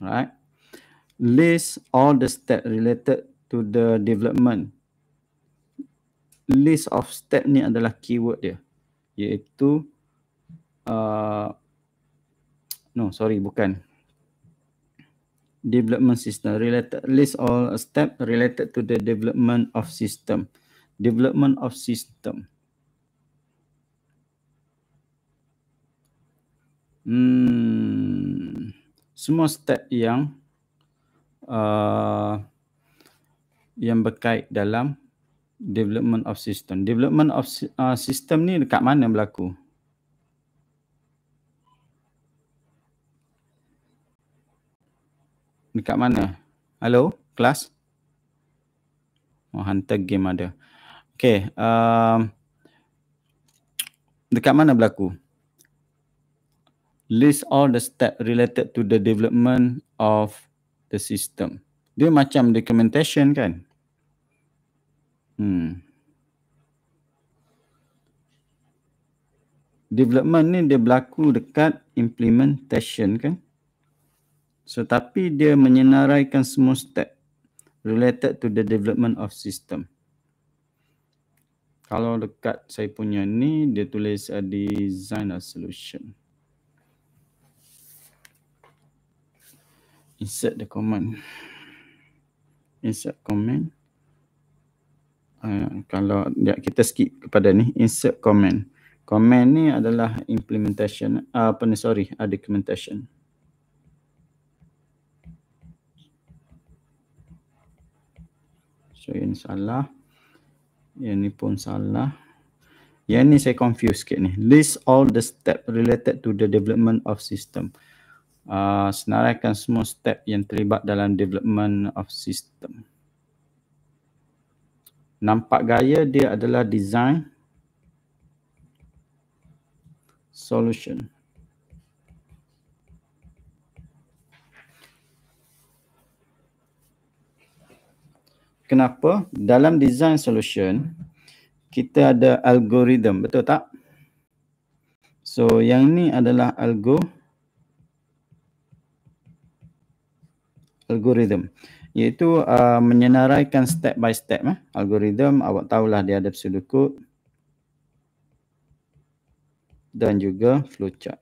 right list all the step related to the development list of step ni adalah keyword dia iaitu uh, no sorry bukan development system related list all step related to the development of system development of system hmm semua step yang uh, yang berkait dalam development of system. Development of uh, system ni dekat mana berlaku? Dekat mana? Hello, kelas? Oh, hunter game ada. Okay. Um, dekat mana berlaku? list all the step related to the development of the system. Dia macam documentation kan? Hmm. Development ni dia berlaku dekat implementation kan? So tapi dia menyenaraikan semua step related to the development of system. Kalau dekat saya punya ni, dia tulis a design a solution. insert the command insert command uh, kalau ya, kita skip kepada ni insert command command ni adalah implementation uh, ni sorry uh, documentation so yang salah yang ni pun salah yang ni saya confuse sikit ni list all the step related to the development of system uh, senaraikan semua step yang terlibat dalam development of system. Nampak gaya dia adalah design solution. Kenapa? Dalam design solution, kita ada algoritma, betul tak? So, yang ni adalah algoritma. algorithm iaitu uh, menyenaraikan step by step eh. algorithm awak tahulah dia ada sudoku dan juga flowchart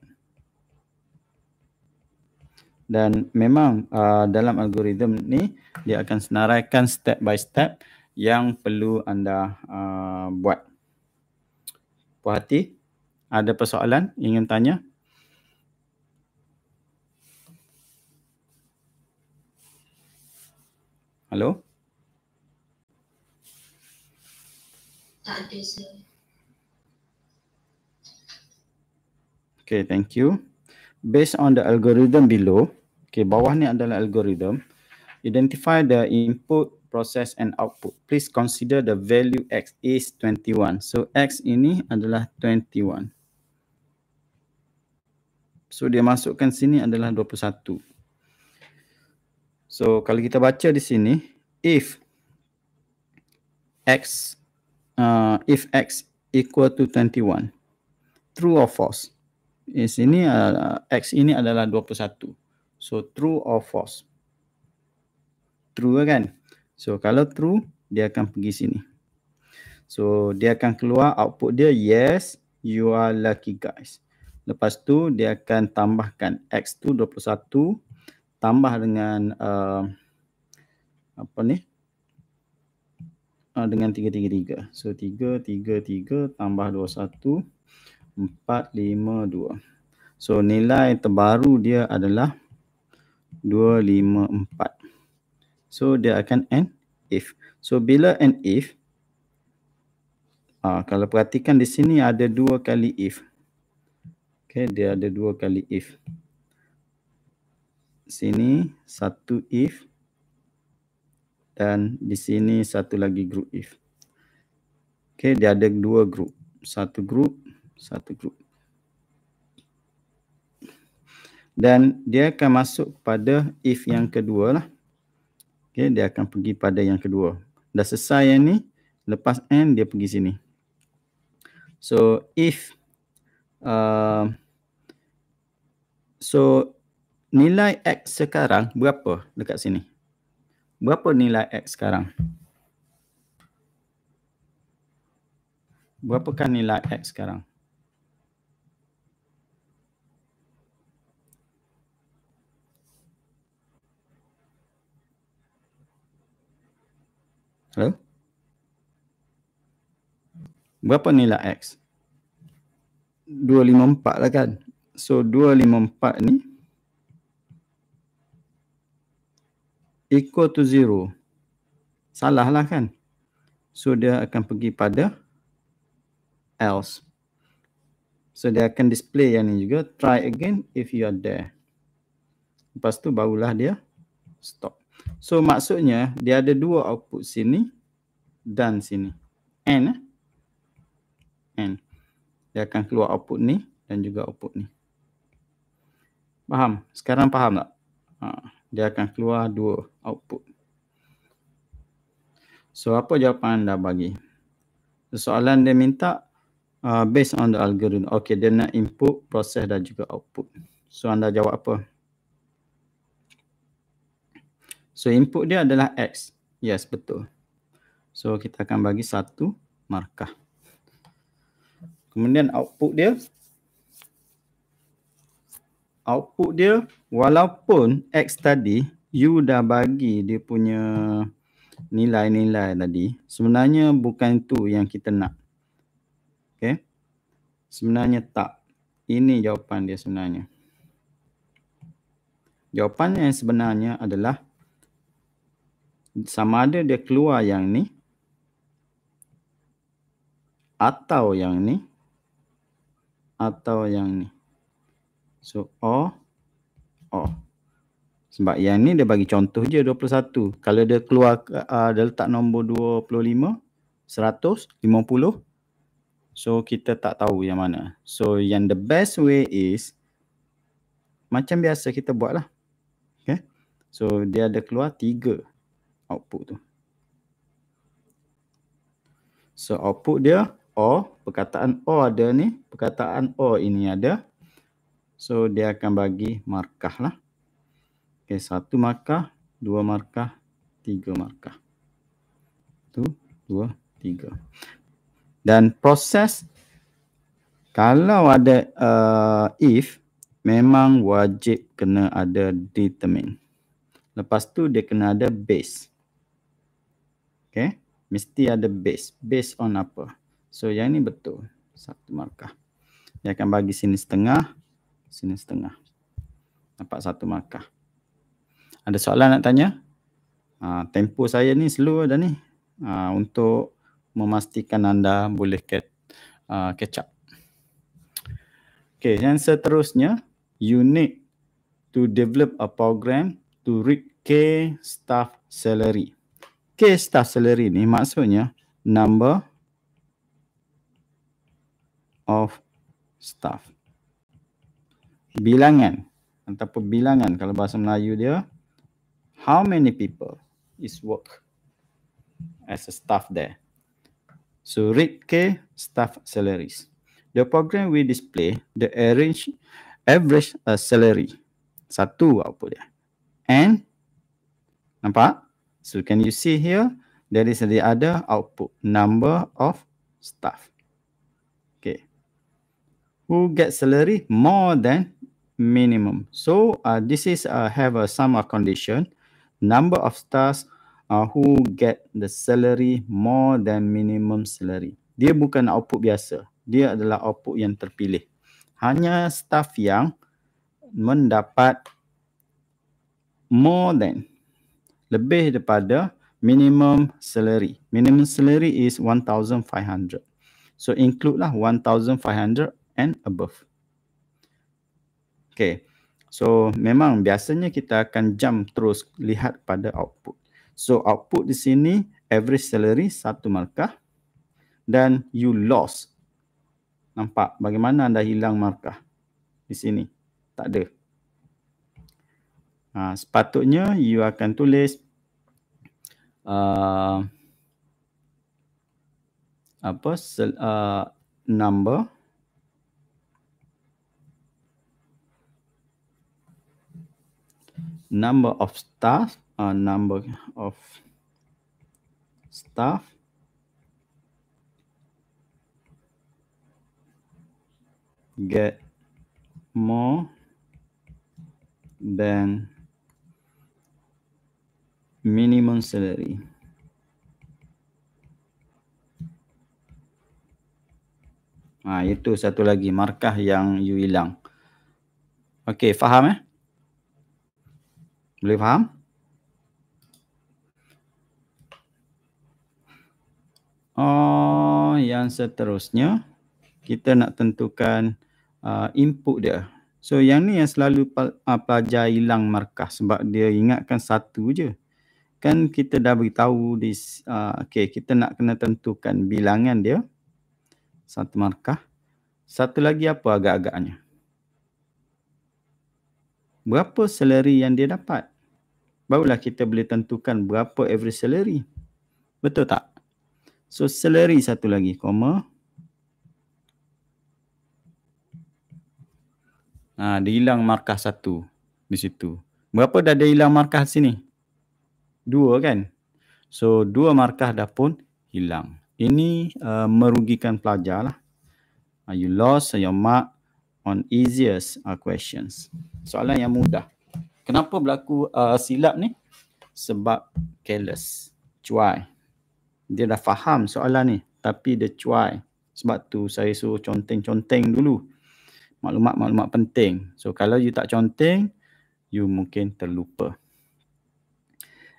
dan memang uh, dalam algoritm ni dia akan senaraikan step by step yang perlu anda uh, buat. Puan hati ada persoalan ingin tanya Hello? Okay, thank you. Based on the algorithm below, okay, bawah ni adalah algorithm. Identify the input, process and output. Please consider the value x is 21. So x ini adalah 21. So dia masukkan sini adalah So kalau kita baca di sini, if x uh, if x equal to 21, true or false? Di sini uh, x ini adalah 21. So true or false? True kan? So kalau true, dia akan pergi sini. So dia akan keluar output dia yes, you are lucky guys. Lepas tu dia akan tambahkan x tu tambah dengan uh, apa ni uh, dengan 333 so 333 tambah 21 452 so nilai terbaru dia adalah 254 so dia akan end if so bila end if uh, kalau perhatikan di sini ada dua kali if okay dia ada dua kali if sini satu if dan di sini satu lagi group if. Okey, dia ada dua group. Satu group, satu group. Dan dia akan masuk pada if yang kedua lah. Okey, dia akan pergi pada yang kedua. Dah selesai yang ni, lepas end dia pergi sini. So, if uh, so nilai X sekarang berapa dekat sini? Berapa nilai X sekarang? Berapakah nilai X sekarang? Hello? Berapa nilai X? 254 lah kan? So 254 ni equal to zero. Salah lah kan? So dia akan pergi pada else. So dia akan display yang ni juga. Try again if you are there. Lepas tu barulah dia stop. So maksudnya dia ada dua output sini dan sini. And eh? And. Dia akan keluar output ni dan juga output ni. Faham? Sekarang faham tak? Haa dia akan keluar dua output. So apa jawapan anda bagi? Soalan dia minta uh, based on the algorithm. Okay, dia nak input, proses dan juga output. So anda jawab apa? So input dia adalah X. Yes, betul. So kita akan bagi satu markah. Kemudian output dia output dia walaupun X tadi you dah bagi dia punya nilai-nilai tadi sebenarnya bukan itu yang kita nak. Okay. Sebenarnya tak. Ini jawapan dia sebenarnya. Jawapan yang sebenarnya adalah sama ada dia keluar yang ni atau yang ni atau yang ni. So O O sebab yang ni dia bagi contoh je 21. Kalau dia keluar uh, dia letak nombor 25 150 so kita tak tahu yang mana. So yang the best way is macam biasa kita buatlah. Okay. So dia ada keluar 3 output tu. So output dia O, perkataan O ada ni, perkataan O ini ada So dia akan bagi markah lah. Okay, satu markah, dua markah, tiga markah. Tu dua, tiga. Dan proses kalau ada uh, if memang wajib kena ada determine. Lepas tu dia kena ada base. Okay. Mesti ada base. Base on apa. So yang ni betul. Satu markah. Dia akan bagi sini setengah sini setengah. Dapat satu markah. Ada soalan nak tanya? Ha, tempo saya ni slow ada ni. Ha, untuk memastikan anda boleh catch, ha, uh, catch up. Okay, yang seterusnya, you need to develop a program to read K staff salary. K staff salary ni maksudnya number of staff bilangan ataupun bilangan kalau bahasa Melayu dia how many people is work as a staff there so rate k staff salaries the program will display the average average uh, salary satu apa dia and nampak so can you see here there is the other output number of staff okay who get salary more than minimum. So uh, this is uh, have a sum of condition, number of stars uh, who get the salary more than minimum salary. Dia bukan output biasa. Dia adalah output yang terpilih. Hanya staff yang mendapat more than, lebih daripada minimum salary. Minimum salary is 1,500. So include lah 1,500 and above. Okay. So memang biasanya kita akan jump terus lihat pada output. So output di sini average salary satu markah dan you lost. Nampak bagaimana anda hilang markah di sini? Tak ada. Ha, sepatutnya you akan tulis uh, apa sel, uh, number number of staff a uh, number of staff get more than minimum salary Ha, itu satu lagi markah yang you hilang. Okey, faham eh? Boleh faham? Oh, yang seterusnya kita nak tentukan uh, input dia. So yang ni yang selalu uh, pelajar hilang markah sebab dia ingatkan satu je. Kan kita dah beritahu di uh, okey kita nak kena tentukan bilangan dia satu markah. Satu lagi apa agak-agaknya? berapa salary yang dia dapat. Barulah kita boleh tentukan berapa average salary. Betul tak? So salary satu lagi, koma. Ha, dia hilang markah satu di situ. Berapa dah dia hilang markah sini? Dua kan? So dua markah dah pun hilang. Ini uh, merugikan pelajar lah. Uh, you lost uh, your mark on easiest uh, questions. Soalan yang mudah. Kenapa berlaku uh, silap ni? Sebab careless, cuai. Dia dah faham soalan ni tapi dia cuai. Sebab tu saya suruh conteng-conteng dulu. Maklumat-maklumat penting. So kalau you tak conteng, you mungkin terlupa.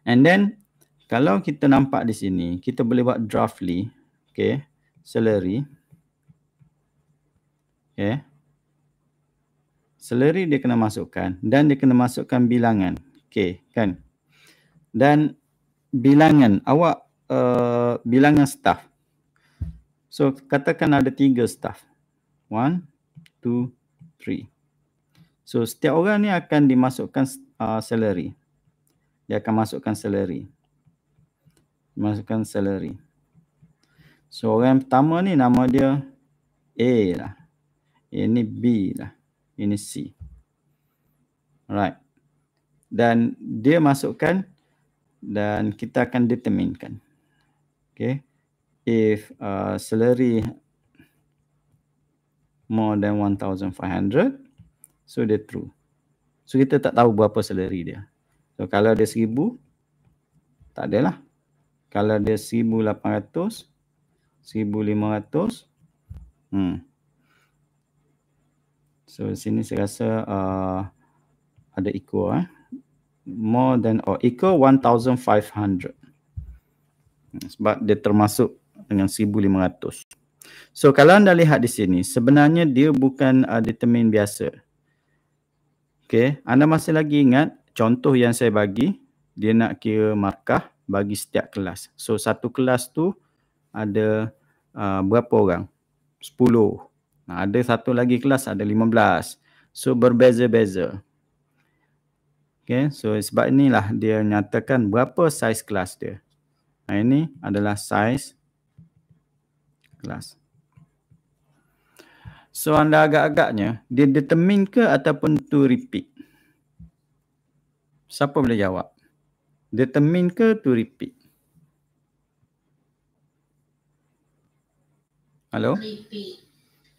And then kalau kita nampak di sini, kita boleh buat draftly, okay, salary, okay, seleri dia kena masukkan dan dia kena masukkan bilangan. Okey, kan? Dan bilangan awak uh, bilangan staff. So katakan ada tiga staff. One, two, three. So setiap orang ni akan dimasukkan uh, eh, salary. Dia akan masukkan salary. Masukkan salary. So orang pertama ni nama dia A lah. Ini B lah ini C. Alright. Dan dia masukkan dan kita akan determinkan. Okay. If uh, salary more than 1,500, so dia true. So kita tak tahu berapa salary dia. So kalau dia 1,000, tak adalah. Kalau dia 1,800, 1,500, hmm. So sini saya rasa uh, ada equal eh. More than or oh, equal 1,500. Sebab dia termasuk dengan 1,500. So kalau anda lihat di sini, sebenarnya dia bukan uh, determin biasa. Okay, anda masih lagi ingat contoh yang saya bagi, dia nak kira markah bagi setiap kelas. So satu kelas tu ada uh, berapa orang? Sepuluh ada satu lagi kelas ada 15. So berbeza-beza. Okay, so sebab inilah dia nyatakan berapa saiz kelas dia. Nah, ini adalah saiz kelas. So anda agak-agaknya dia determine ke ataupun to repeat? Siapa boleh jawab? Determine ke to repeat? Hello? Repeat.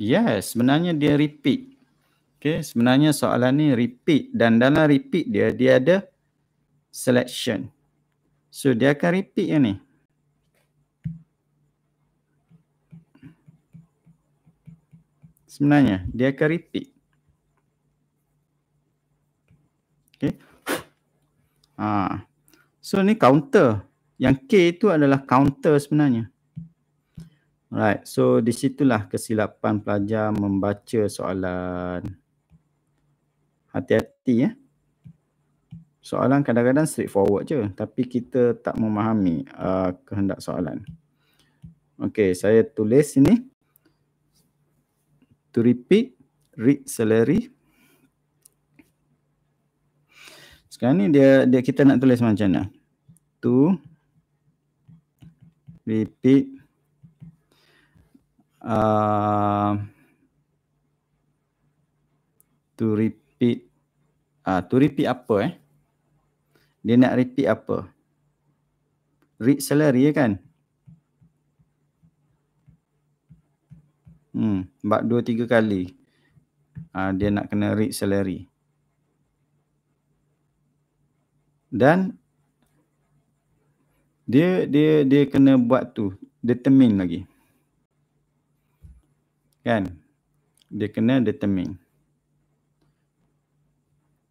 Yes, sebenarnya dia repeat. Okay, sebenarnya soalan ni repeat dan dalam repeat dia, dia ada selection. So dia akan repeat yang ni. Sebenarnya dia akan repeat. Okay. Ha. So ni counter. Yang K itu adalah counter sebenarnya. Alright, so di situlah kesilapan pelajar membaca soalan. Hati-hati ya. Soalan kadang-kadang straightforward je tapi kita tak memahami uh, kehendak soalan. Okay, saya tulis sini. To repeat, read salary. Sekarang ni dia, dia kita nak tulis macam mana? To repeat Uh, to repeat uh, to repeat apa eh dia nak repeat apa read salary ya kan hmm buat dua tiga kali uh, dia nak kena read salary dan dia dia dia kena buat tu determine lagi kan dia kena determine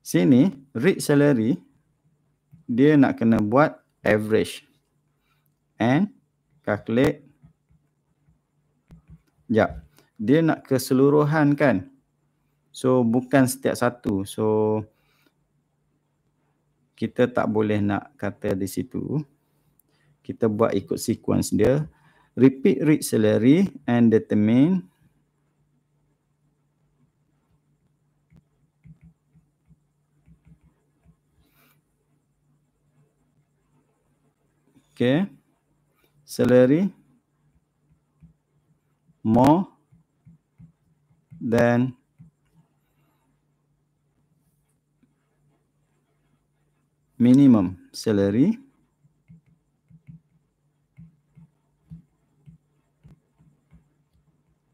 sini rate salary dia nak kena buat average and calculate jap dia nak keseluruhan kan so bukan setiap satu so kita tak boleh nak kata di situ kita buat ikut sequence dia repeat rate salary and determine Okay. Salary. More. Than. Minimum salary.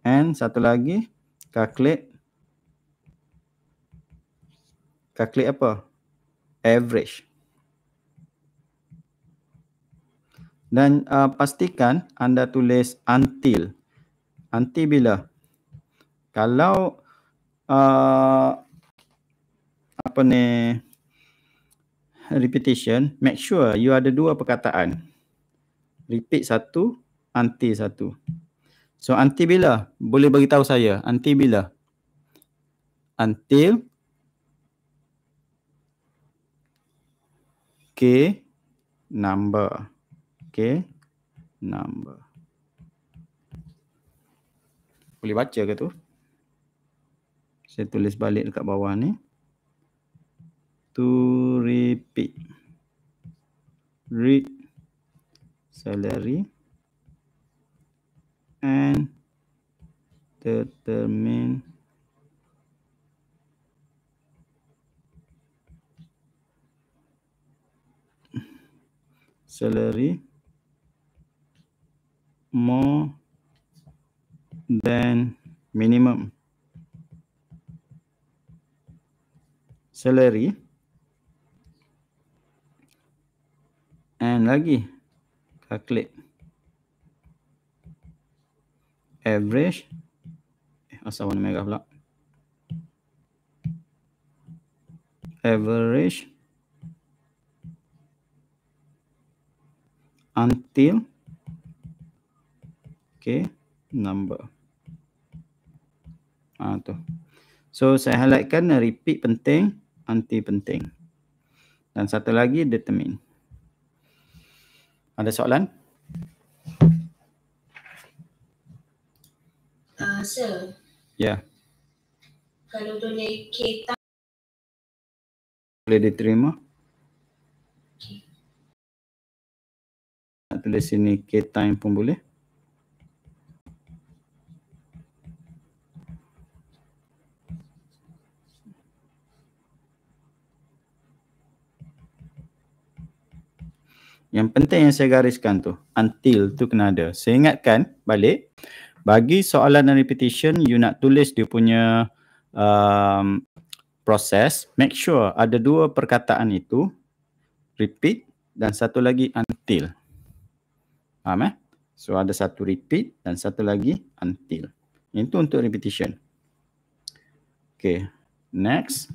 And satu lagi. Calculate. Calculate apa? Average. dan uh, pastikan anda tulis until until bila kalau uh, apa ni repetition make sure you ada dua perkataan repeat satu until satu so until bila boleh beritahu saya until bila until k number Okay. Number. Boleh baca ke tu? Saya tulis balik dekat bawah ni. To repeat. Read. Salary. And. Determine. Salary. Salary more than minimum salary and lagi calculate average eh asal warna mega pula average until okay number ha, tu so saya highlightkan eh, repeat penting anti penting dan satu lagi determine ada soalan uh, sir ya yeah. kalau boleh kita boleh diterima Tulis sini K time pun boleh Yang penting yang saya gariskan tu until tu kena ada. Saya ingatkan balik bagi soalan dan repetition you nak tulis dia punya um, proses make sure ada dua perkataan itu repeat dan satu lagi until. Faham eh? So ada satu repeat dan satu lagi until. Itu untuk repetition. Okay. Next.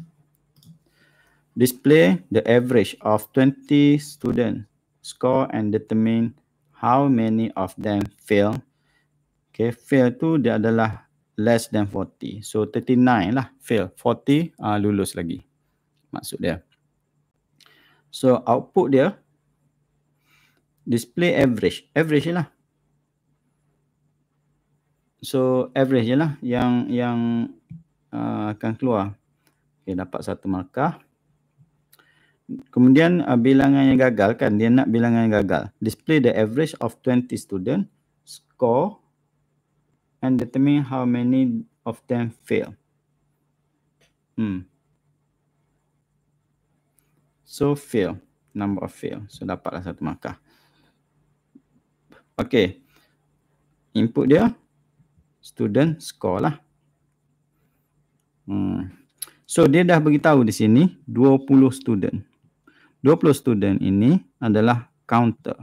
Display the average of 20 students score and determine how many of them fail. Okay, fail tu dia adalah less than 40. So 39 lah fail. 40 uh, ah, lulus lagi. Maksud dia. So output dia display average. Average je lah. So average je lah yang, yang uh, akan keluar. Okay, dapat satu markah. Kemudian uh, bilangan yang gagal kan dia nak bilangan yang gagal. Display the average of 20 student score and determine how many of them fail. Hmm. So fail, number of fail. So dapatlah satu markah. Okay. Input dia student score lah. Hmm. So dia dah tahu di sini 20 student. 20 student ini adalah counter.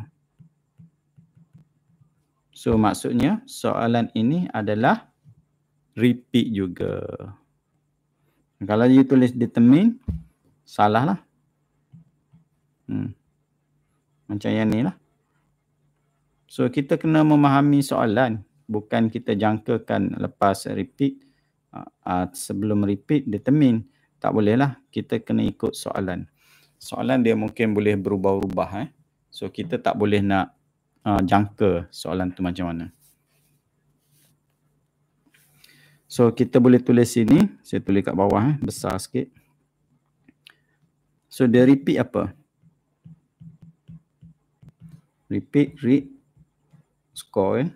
So maksudnya soalan ini adalah repeat juga. Kalau you tulis determine, salah lah. Hmm. Macam yang ni lah. So kita kena memahami soalan. Bukan kita jangkakan lepas repeat. Uh, uh, sebelum repeat, determine. Tak boleh lah. Kita kena ikut soalan soalan dia mungkin boleh berubah-ubah eh. So kita tak boleh nak uh, jangka soalan tu macam mana. So kita boleh tulis sini, saya tulis kat bawah eh, besar sikit. So dia repeat apa? Repeat read score. Eh.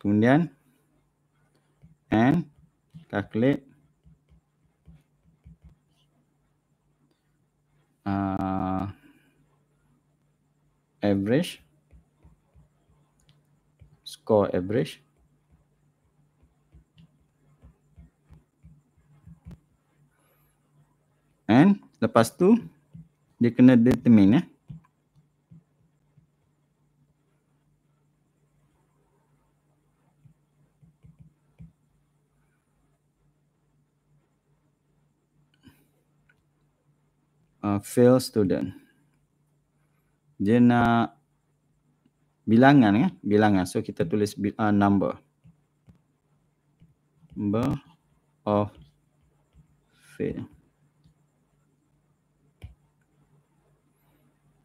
Kemudian and calculate uh, average score average and lepas tu dia kena determine eh uh, fail student. Dia nak bilangan kan? Bilangan. So kita tulis uh, number. Number of fail.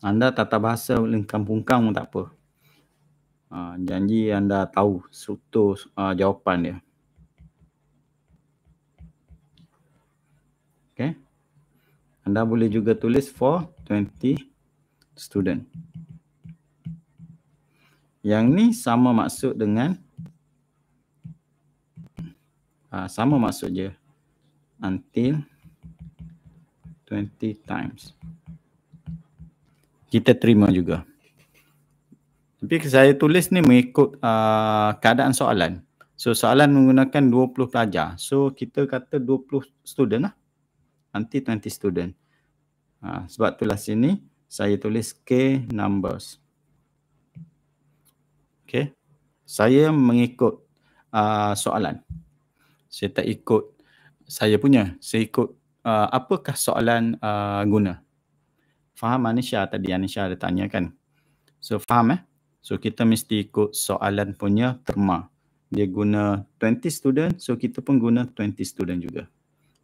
Anda tata bahasa lengkang-pungkang pun tak apa. Uh, janji anda tahu struktur uh, ah, jawapan dia. Anda boleh juga tulis for 20 student. Yang ni sama maksud dengan uh, sama maksud je until 20 times. Kita terima juga. Tapi saya tulis ni mengikut uh, keadaan soalan. So soalan menggunakan 20 pelajar. So kita kata 20 student lah anti 20 student. Ha, sebab itulah sini saya tulis K numbers. Okay. Saya mengikut uh, soalan. Saya tak ikut saya punya. Saya ikut uh, apakah soalan uh, guna. Faham Anisha tadi? Anisha ada tanya kan? So faham eh? So kita mesti ikut soalan punya terma. Dia guna 20 student. So kita pun guna 20 student juga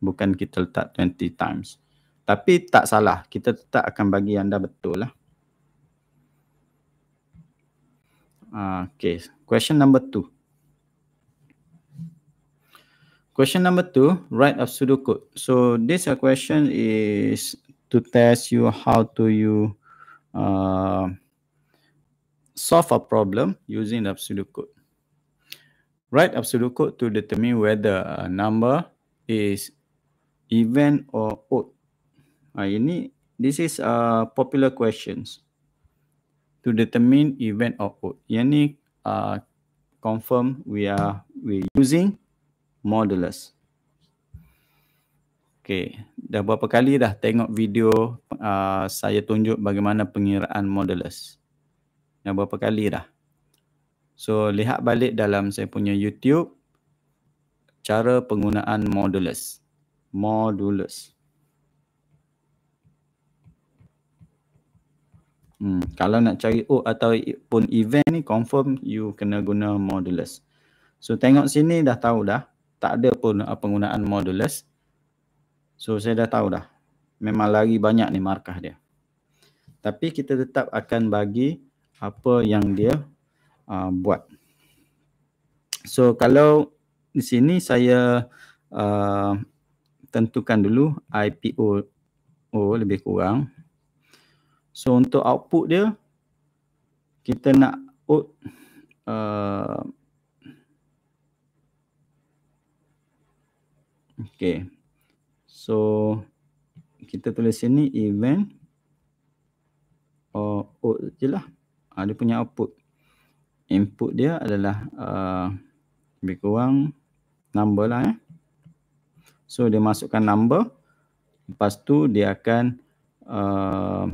bukan kita letak 20 times. Tapi tak salah, kita tetap akan bagi anda betul lah. Ah, okay, question number two. Question number two, write a code. So this uh, question is to test you how do you uh, solve a problem using the code. Write a code to determine whether a uh, number is event or oath? Ha, ini, this is a uh, popular questions to determine event or oath. Yang ni uh, confirm we are we using modulus. Okay, dah berapa kali dah tengok video uh, saya tunjuk bagaimana pengiraan modulus. Dah berapa kali dah. So, lihat balik dalam saya punya YouTube cara penggunaan modulus modulus. Hmm, kalau nak cari O oh, pun event ni confirm you kena guna modulus. So tengok sini dah tahu dah tak ada pun penggunaan modulus. So saya dah tahu dah. Memang lagi banyak ni markah dia. Tapi kita tetap akan bagi apa yang dia uh, buat. So kalau di sini saya uh, tentukan dulu IPO O oh, lebih kurang. So untuk output dia kita nak out oh, uh, Okay. So kita tulis sini event or oh, out je lah. Ha, dia punya output. Input dia adalah uh, lebih kurang number lah eh. So dia masukkan number lepas tu dia akan uh,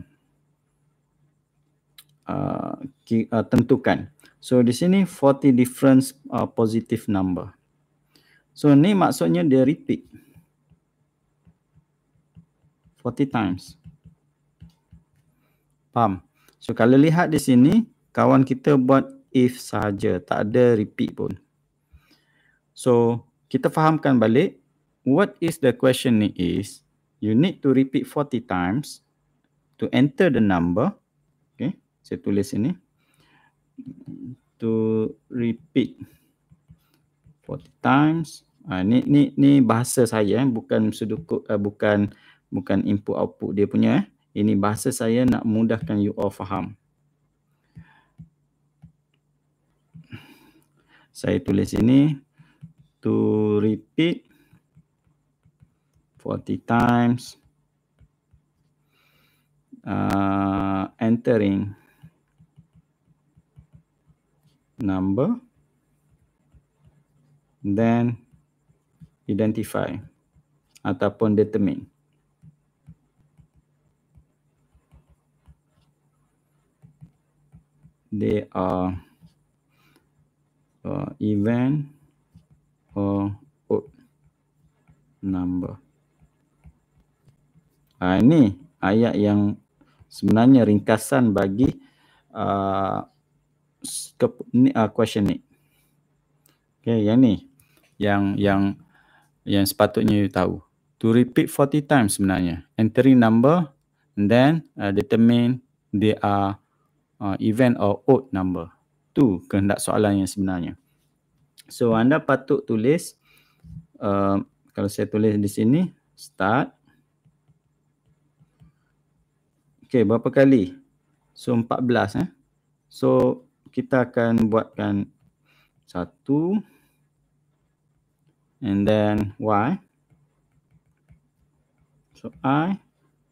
uh, uh, tentukan. So di sini 40 difference uh, positive number. So ni maksudnya dia repeat 40 times. Faham? So kalau lihat di sini kawan kita buat if saja tak ada repeat pun. So kita fahamkan balik what is the question is you need to repeat 40 times to enter the number okay saya tulis sini to repeat 40 times uh, ni ni ni bahasa saya eh bukan sudoku uh, eh, bukan bukan input output dia punya eh ini bahasa saya nak mudahkan you all faham saya tulis ini to repeat 40 times uh, entering number then identify ataupun determine they are uh, event or number Ha, ini ayat yang sebenarnya ringkasan bagi uh, ke, ni, uh, question ni. Okay, yang ni. Yang yang yang sepatutnya you tahu. To repeat 40 times sebenarnya. Entry number and then uh, determine the uh, uh, event or odd number. Tu kehendak soalan yang sebenarnya. So anda patut tulis uh, kalau saya tulis di sini start Okay berapa kali? So 14 eh. So kita akan buatkan 1 and then y. So i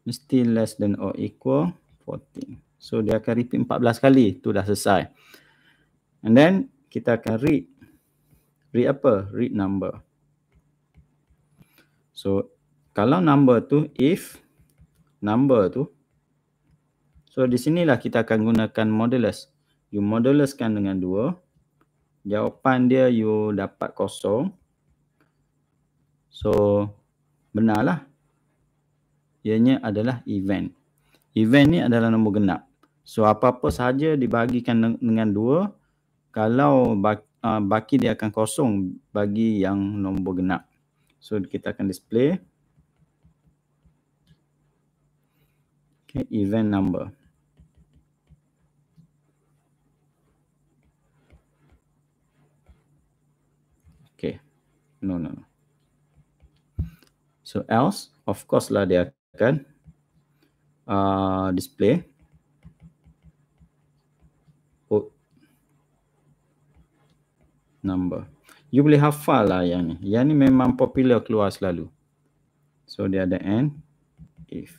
mesti less than or equal 14. So dia akan repeat 14 kali. Tu dah selesai. And then kita akan read. Read apa? Read number. So kalau number tu if number tu 14 So di sinilah kita akan gunakan modulus. You moduluskan dengan 2. Jawapan dia you dapat kosong. So benarlah. Ianya adalah event. Event ni adalah nombor genap. So apa-apa sahaja dibagikan dengan 2. Kalau ah, baki dia akan kosong bagi yang nombor genap. So kita akan display. Okay, event number. no no no so else of course lah dia akan uh, display oh. number you boleh hafal lah yang ni yang ni memang popular keluar selalu so dia ada and if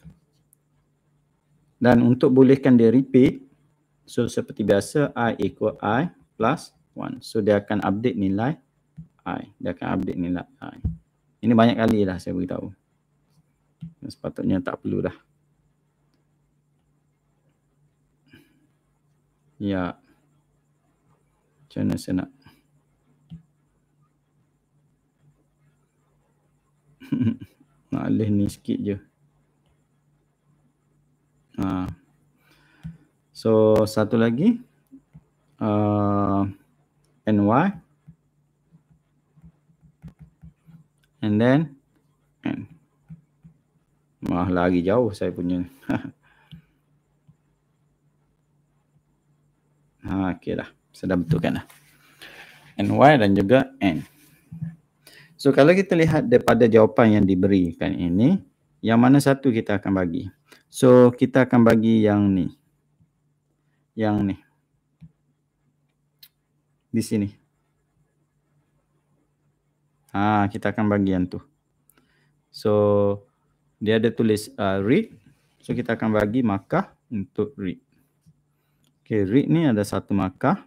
dan untuk bolehkan dia repeat so seperti biasa i equal i plus 1 so dia akan update nilai AI. Dia akan update ni lah AI. Ini banyak kali lah saya beritahu. Sepatutnya tak perlu dah. Ya. Macam mana saya nak. nak alih ni sikit je. Ha. So satu lagi. Uh, ah, NY. And then and. Wah lagi jauh saya punya ha, Okay lah Saya dah betulkan lah NY dan juga N So kalau kita lihat daripada jawapan yang diberikan ini Yang mana satu kita akan bagi So kita akan bagi yang ni Yang ni Di sini Ha, kita akan bagi yang tu. So dia ada tulis uh, read. So kita akan bagi markah untuk read. Okay, read ni ada satu markah.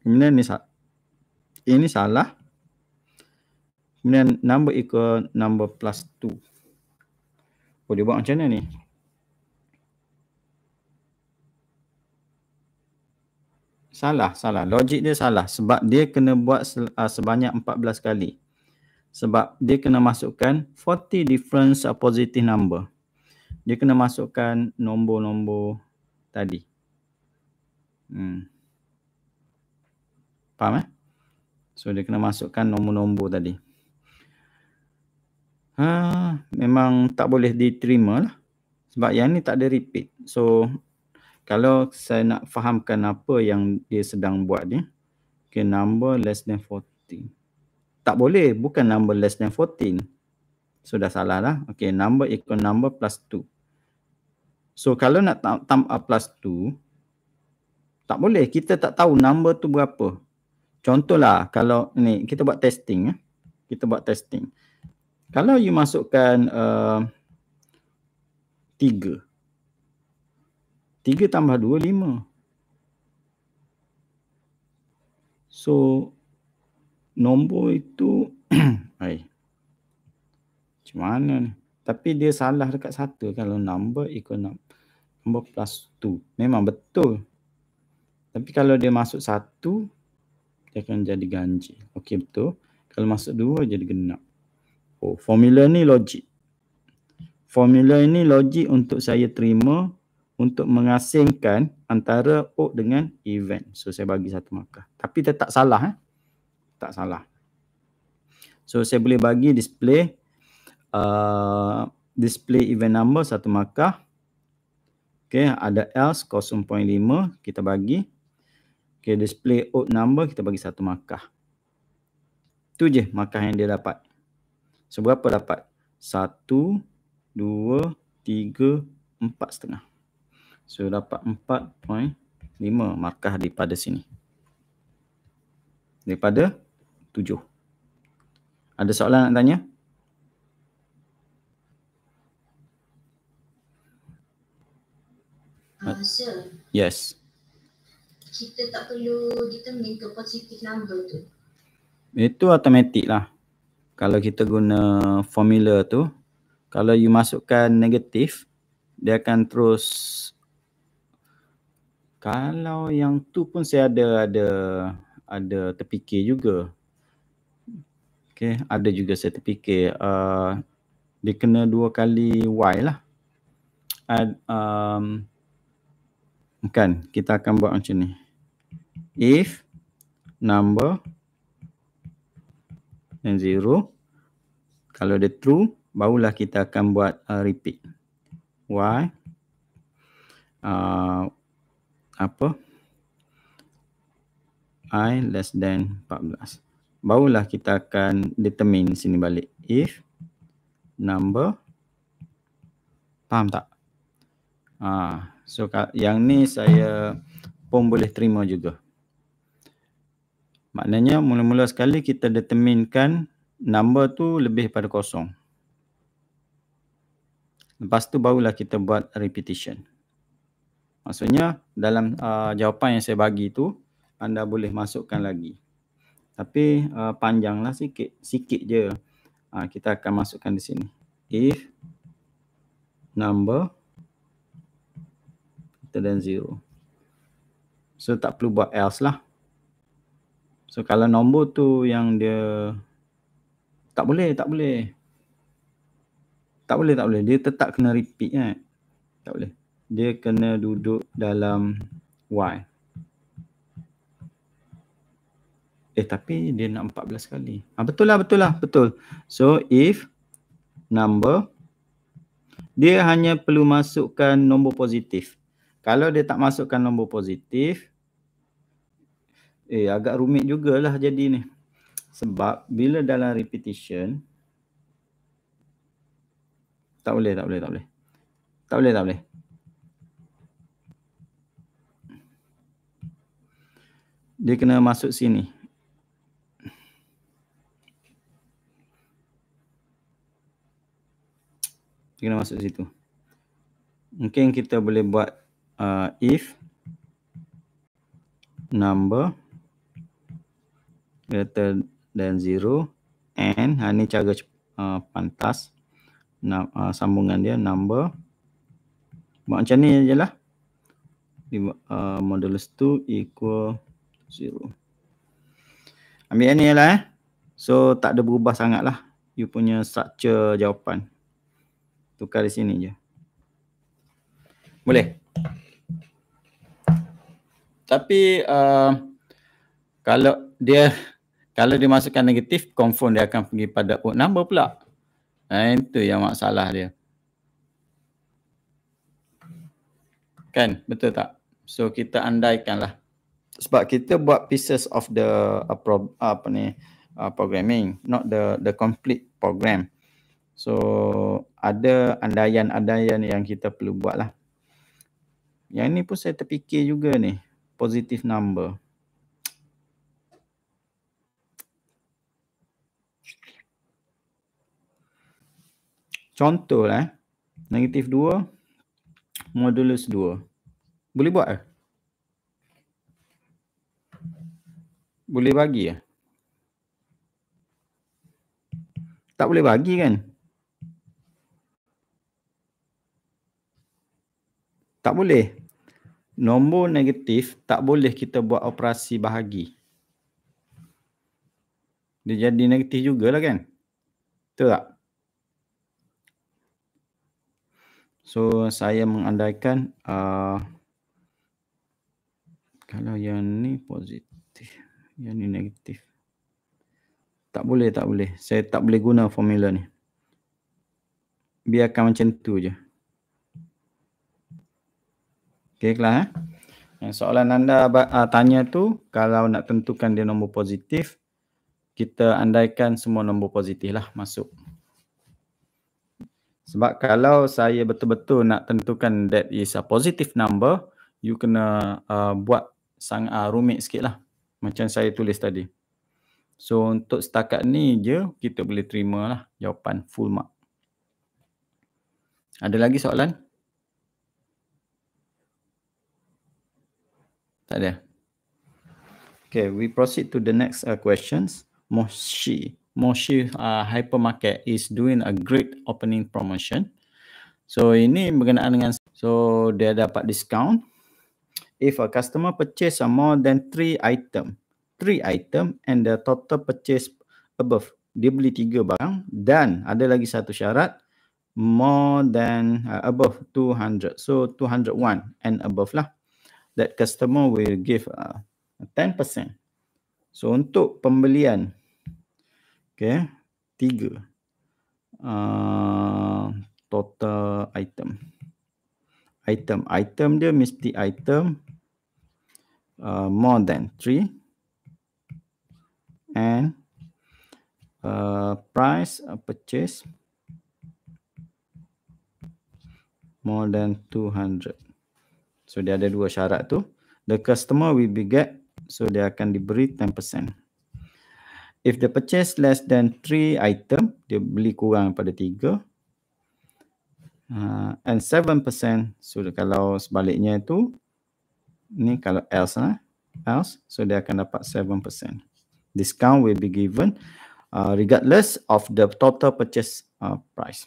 Kemudian ni ini salah. Kemudian number equal number plus 2. Boleh buat macam mana ni? salah salah logik dia salah sebab dia kena buat ah, sebanyak 14 kali sebab dia kena masukkan 40 difference a positive number dia kena masukkan nombor-nombor tadi hmm faham eh so dia kena masukkan nombor-nombor tadi ha memang tak boleh diterima lah sebab yang ni tak ada repeat so kalau saya nak fahamkan apa yang dia sedang buat ni okay number less than 14 tak boleh bukan number less than 14 sudah so, salah lah okay number equal number plus 2 so kalau nak tam up plus 2 tak boleh kita tak tahu number tu berapa contohlah kalau ni kita buat testing ya kita buat testing kalau you masukkan uh, Tiga tambah dua, lima. So, nombor itu, hai. macam mana ni? Tapi dia salah dekat satu kalau number equal number plus two. Memang betul. Tapi kalau dia masuk satu, dia akan jadi ganjil. Okey, betul. Kalau masuk dua, jadi genap. Oh, formula ni logik. Formula ini logik untuk saya terima untuk mengasingkan antara O dengan event. So saya bagi satu markah. Tapi tetap salah. Eh? Tak salah. So saya boleh bagi display uh, display event number satu markah. Okay, ada else 0.5 kita bagi. Okay, display O number kita bagi satu markah. Itu je markah yang dia dapat. So berapa dapat? Satu, dua, tiga, empat setengah. So dapat 4.5 markah daripada sini. Daripada 7. Ada soalan nak tanya? Uh, ah, sir. Yes. Kita tak perlu determine ke positif number tu. Itu automatik lah. Kalau kita guna formula tu, kalau you masukkan negatif, dia akan terus kalau yang tu pun saya ada ada ada terfikir juga. Okay, ada juga saya terfikir. Uh, dia kena dua kali Y lah. Ad, um, kan, kita akan buat macam ni. If number and zero. Kalau dia true, barulah kita akan buat uh, repeat. Y. Ah, apa i less than 14 barulah kita akan determine sini balik if number faham tak ah so yang ni saya pun boleh terima juga maknanya mula-mula sekali kita determinekan number tu lebih pada kosong lepas tu barulah kita buat repetition Maksudnya dalam uh, jawapan yang saya bagi tu anda boleh masukkan lagi. Tapi uh, panjanglah sikit, sikit je. Uh, kita akan masukkan di sini. If number greater than zero. So tak perlu buat else lah. So kalau nombor tu yang dia tak boleh, tak boleh. Tak boleh, tak boleh. Dia tetap kena repeat kan. Tak boleh dia kena duduk dalam Y. Eh tapi dia nak 14 kali. Ha, betul lah, betul lah, betul. So if number, dia hanya perlu masukkan nombor positif. Kalau dia tak masukkan nombor positif, eh agak rumit jugalah jadi ni. Sebab bila dalam repetition, tak boleh, tak boleh, tak boleh. Tak boleh, tak boleh. dia kena masuk sini. Dia kena masuk situ. Mungkin kita boleh buat uh, if number greater than zero and ha, ni cara uh, pantas Na, uh, sambungan dia number buat macam ni je lah. Uh, modulus 2 equal zero. Ah, ambil ni lah eh. So tak ada berubah sangat lah you punya structure jawapan. Tukar di sini je. Boleh? Tapi uh, kalau dia kalau dia masukkan negatif confirm dia akan pergi pada odd number pula. Nah, itu yang masalah dia. Kan? Betul tak? So kita andaikan lah sebab kita buat pieces of the uh, pro, uh, apa ni uh, programming not the the complete program so ada andaian-andaian yang kita perlu buat lah yang ni pun saya terfikir juga ni positive number contoh lah, eh negative 2 modulus 2 boleh buat ke? Eh? boleh bagi ya? Tak boleh bagi kan? Tak boleh. Nombor negatif tak boleh kita buat operasi bahagi. Dia jadi negatif jugalah kan? Betul tak? So saya mengandaikan uh, kalau yang ni positif yang ni negatif tak boleh tak boleh saya tak boleh guna formula ni biarkan macam tu je Okey kelas eh? Yang soalan anda uh, tanya tu kalau nak tentukan dia nombor positif kita andaikan semua nombor positif lah masuk. Sebab kalau saya betul-betul nak tentukan that is a positive number you kena uh, buat sangat uh, rumit sikit lah macam saya tulis tadi. So untuk setakat ni je kita boleh terima lah jawapan full mark. Ada lagi soalan? Tak ada. Okay, we proceed to the next uh, questions. Moshi. Moshi uh, Hypermarket is doing a great opening promotion. So ini berkenaan dengan so dia dapat discount if a customer purchase more than three item, three item and the total purchase above, dia beli tiga barang dan ada lagi satu syarat, more than uh, above 200. So 201 and above lah. That customer will give uh, 10%. So untuk pembelian, okay, tiga uh, total item. Item, item dia mesti item uh, more than three and uh, price uh, purchase more than 200 so dia ada dua syarat tu the customer will be get so dia akan diberi 10% If the purchase less than three item, dia beli kurang daripada tiga. Uh, and percent so kalau sebaliknya itu, ni kalau else lah, eh? else, so dia akan dapat 7%. Discount will be given uh, regardless of the total purchase uh, price.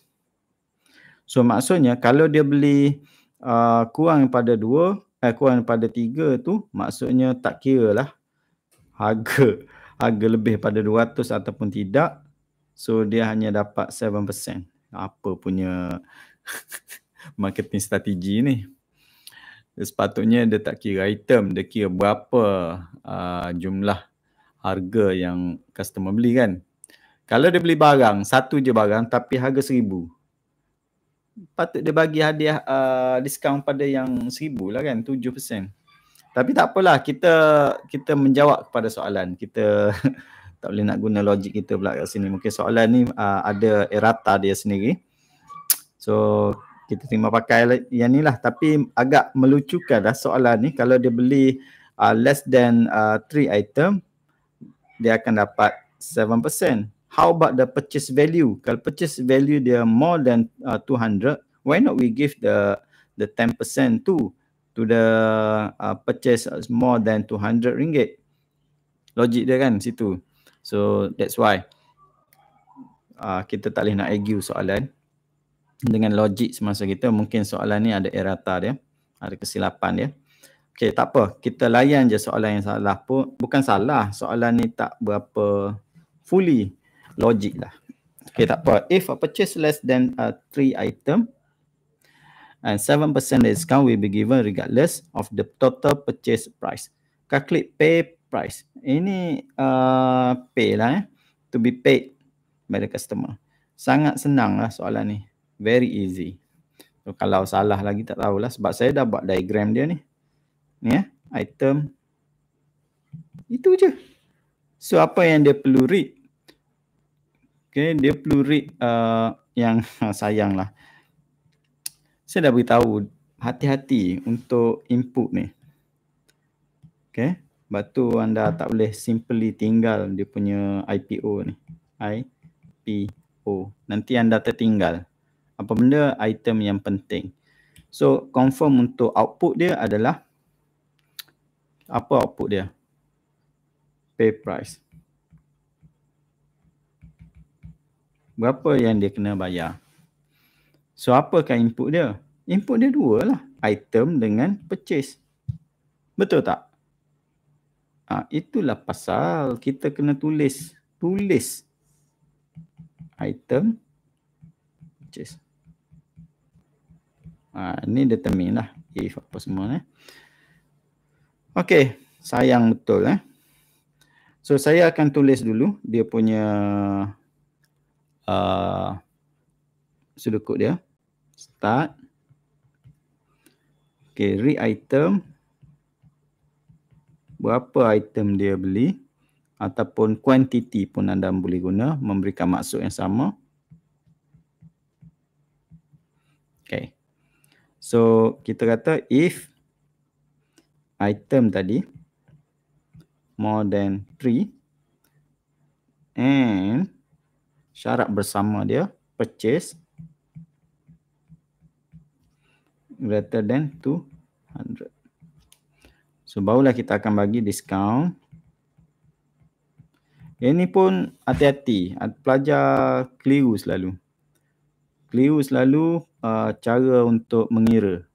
So maksudnya kalau dia beli uh, kurang pada 2, eh, kurang pada 3 tu maksudnya tak kira lah harga harga lebih pada 200 ataupun tidak so dia hanya dapat 7% apa punya marketing strategi ni sepatutnya dia tak kira item, dia kira berapa uh, jumlah harga yang customer beli kan. Kalau dia beli barang, satu je barang tapi harga seribu. Patut dia bagi hadiah uh, diskaun pada yang seribu lah kan, tujuh persen. Tapi tak apalah, kita kita menjawab kepada soalan. Kita tak boleh nak guna logik kita pula kat sini. Mungkin soalan ni uh, ada errata dia sendiri. So kita terima pakai yang ni lah tapi agak melucukan dah soalan ni kalau dia beli uh, less than 3 uh, item dia akan dapat 7% how about the purchase value kalau purchase value dia more than uh, 200 why not we give the the 10% to to the uh, purchase more than 200 ringgit logik dia kan situ so that's why uh, kita tak boleh nak argue soalan dengan logik semasa kita mungkin soalan ni ada errata dia ada kesilapan dia okey tak apa kita layan je soalan yang salah pun bukan salah soalan ni tak berapa fully logik lah okey tak apa if a purchase less than 3 uh, three item and 7% discount will be given regardless of the total purchase price calculate pay price ini uh, pay lah eh to be paid by the customer sangat senang lah soalan ni Very easy. So, kalau salah lagi tak tahulah sebab saya dah buat diagram dia ni. Ni ya, item. Itu je. So apa yang dia perlu read? Okay, dia perlu read uh, yang sayang lah. Saya dah beritahu hati-hati untuk input ni. Okay. Sebab tu anda tak boleh simply tinggal dia punya IPO ni. IPO. Nanti anda tertinggal apa benda item yang penting. So confirm untuk output dia adalah apa output dia? Pay price. Berapa yang dia kena bayar? So apa apakah input dia? Input dia dua lah. Item dengan purchase. Betul tak? Ha, itulah pasal kita kena tulis. Tulis. Item which is ha, ni determine lah if apa semua eh. Okay, sayang betul eh. So saya akan tulis dulu dia punya uh, sudoku dia. Start. Okay, read item. Berapa item dia beli ataupun quantity pun anda boleh guna memberikan maksud yang sama. Okay. So kita kata if item tadi more than 3 and syarat bersama dia purchase greater than 200. So barulah kita akan bagi discount. Ini pun hati-hati. Pelajar keliru selalu. Keliru selalu uh, cara untuk mengira.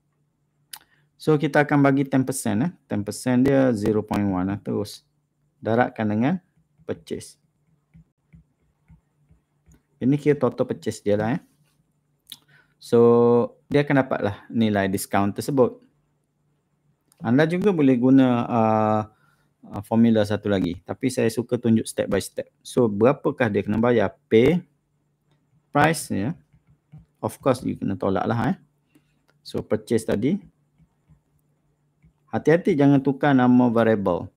So kita akan bagi 10% eh. 10% dia 0.1 eh. Ah. terus. Daratkan dengan purchase. Ini kira total purchase dia lah eh. So dia akan dapat lah nilai diskaun tersebut. Anda juga boleh guna uh, uh, formula satu lagi. Tapi saya suka tunjuk step by step. So berapakah dia kena bayar? Pay price ya. Yeah of course you kena tolak lah eh. So purchase tadi. Hati-hati jangan tukar nama variable.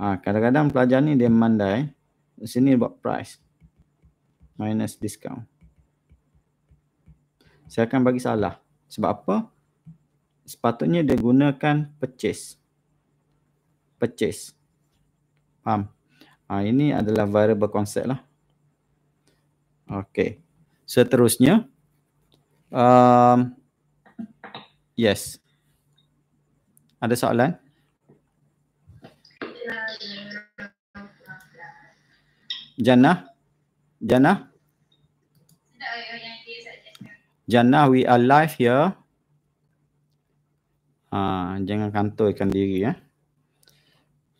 ha, Kadang-kadang pelajar ni dia mandai. Eh. Sini buat price. Minus discount. Saya akan bagi salah. Sebab apa? Sepatutnya dia gunakan purchase. Purchase. Faham? Ha, ini adalah variable concept lah. Okay. Seterusnya. Um, yes. Ada soalan? Jannah? Jannah? Jannah, we are live here. Uh, jangan kantoikan diri ya.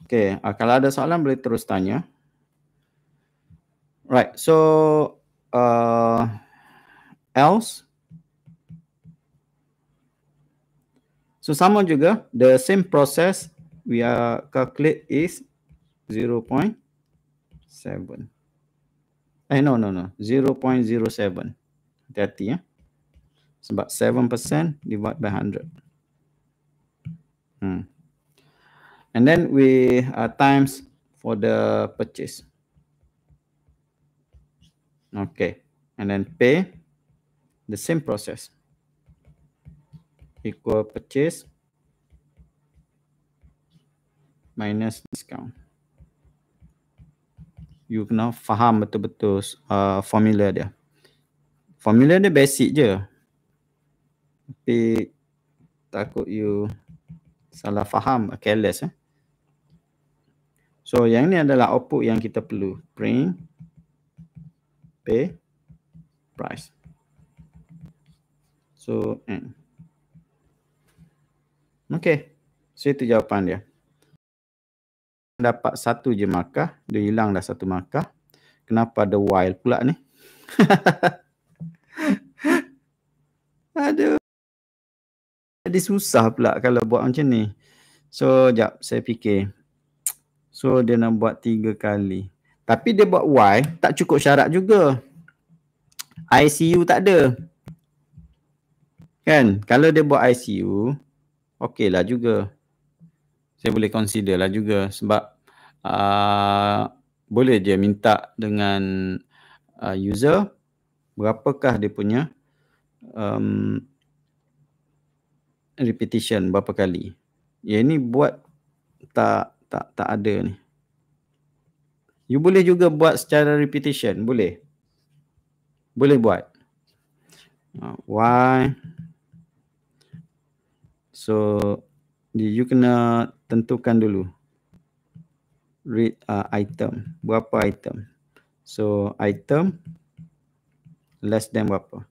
Okay, uh, ah, kalau ada soalan boleh terus tanya. Right, so uh, else. So sama juga, the same process we are calculate is 0.7. Eh, no, no, no. 0.07. Hati-hati ya. Sebab 7% divide by 100. Hmm. And then we uh, times for the purchase okay and then pay the same process equal purchase minus discount you kena faham betul-betul uh, formula dia formula dia basic je tapi takut you salah faham careless eh so yang ni adalah output yang kita perlu print pay price. So, N. Okay. So, itu jawapan dia. Dapat satu je markah. Dia hilang dah satu markah. Kenapa ada while pula ni? Aduh. Jadi susah pula kalau buat macam ni. So, jap. Saya fikir. So, dia nak buat tiga kali. Tapi dia buat Y tak cukup syarat juga. ICU tak ada. Kan? Kalau dia buat ICU, okeylah juga. Saya boleh consider lah juga sebab uh, boleh je minta dengan uh, user berapakah dia punya um, repetition berapa kali. Ya ini buat tak tak tak ada ni. You boleh juga buat secara repetition. Boleh. Boleh buat. Uh, why? So, you kena tentukan dulu. Read uh, item. Berapa item? So, item less than berapa?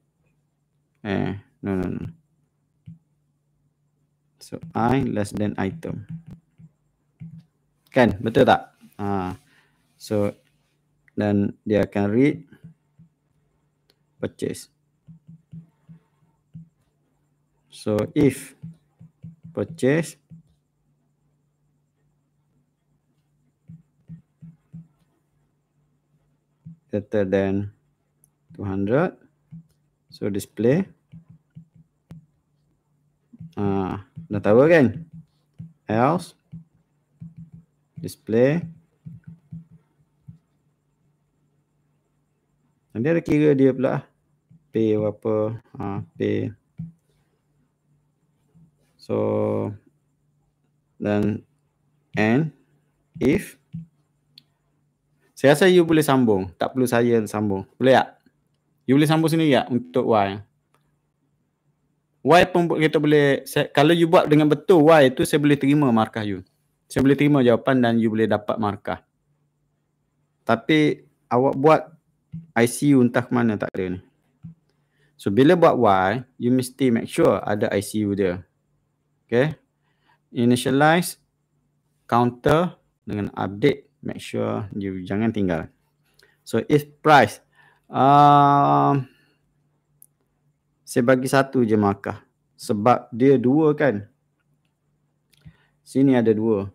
Eh, no, no, no. So, I less than item. Kan? Betul tak? Haa. Uh. So dan dia akan read purchase. So if purchase greater than 200 so display ah dah tahu kan else display And dia kira dia pula lah. p apa ha, pay so dan and if saya rasa you boleh sambung tak perlu saya sambung boleh tak you boleh sambung sendiri tak untuk y y pun kita boleh saya, kalau you buat dengan betul y itu saya boleh terima markah you saya boleh terima jawapan dan you boleh dapat markah tapi awak buat ICU entah mana tak ada ni. So bila buat Y, you mesti make sure ada ICU dia. Okay. Initialize counter dengan update. Make sure you jangan tinggal. So if price. Um, saya bagi satu je markah. Sebab dia dua kan. Sini ada dua.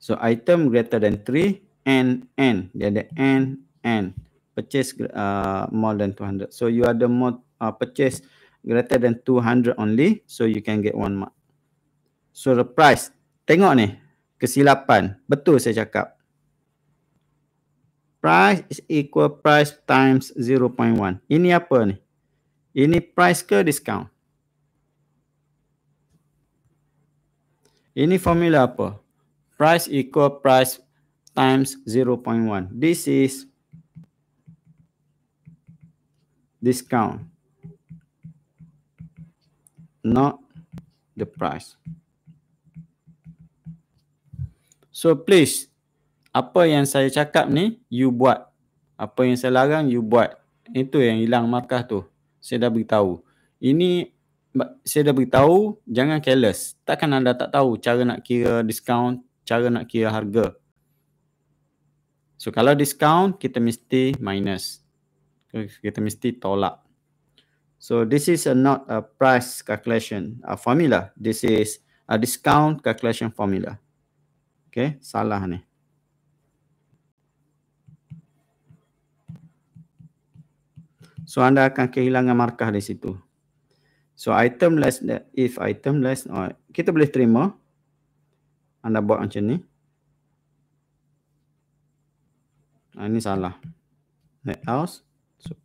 So item greater than three N N dia ada N N purchase uh, more than 200 so you are the more uh, purchase greater than 200 only so you can get one mark so the price tengok ni kesilapan betul saya cakap price is equal price times 0.1 ini apa ni ini price ke discount ini formula apa price equal price times 0.1. This is discount, not the price. So please, apa yang saya cakap ni, you buat. Apa yang saya larang, you buat. Itu yang hilang markah tu. Saya dah beritahu. Ini saya dah beritahu, jangan careless. Takkan anda tak tahu cara nak kira discount, cara nak kira harga. So kalau discount kita mesti minus. Kita mesti tolak. So this is a not a price calculation a formula. This is a discount calculation formula. Okay, salah ni. So anda akan kehilangan markah di situ. So item less if item less or oh, kita boleh terima anda buat macam ni. Ah, ini salah. Layout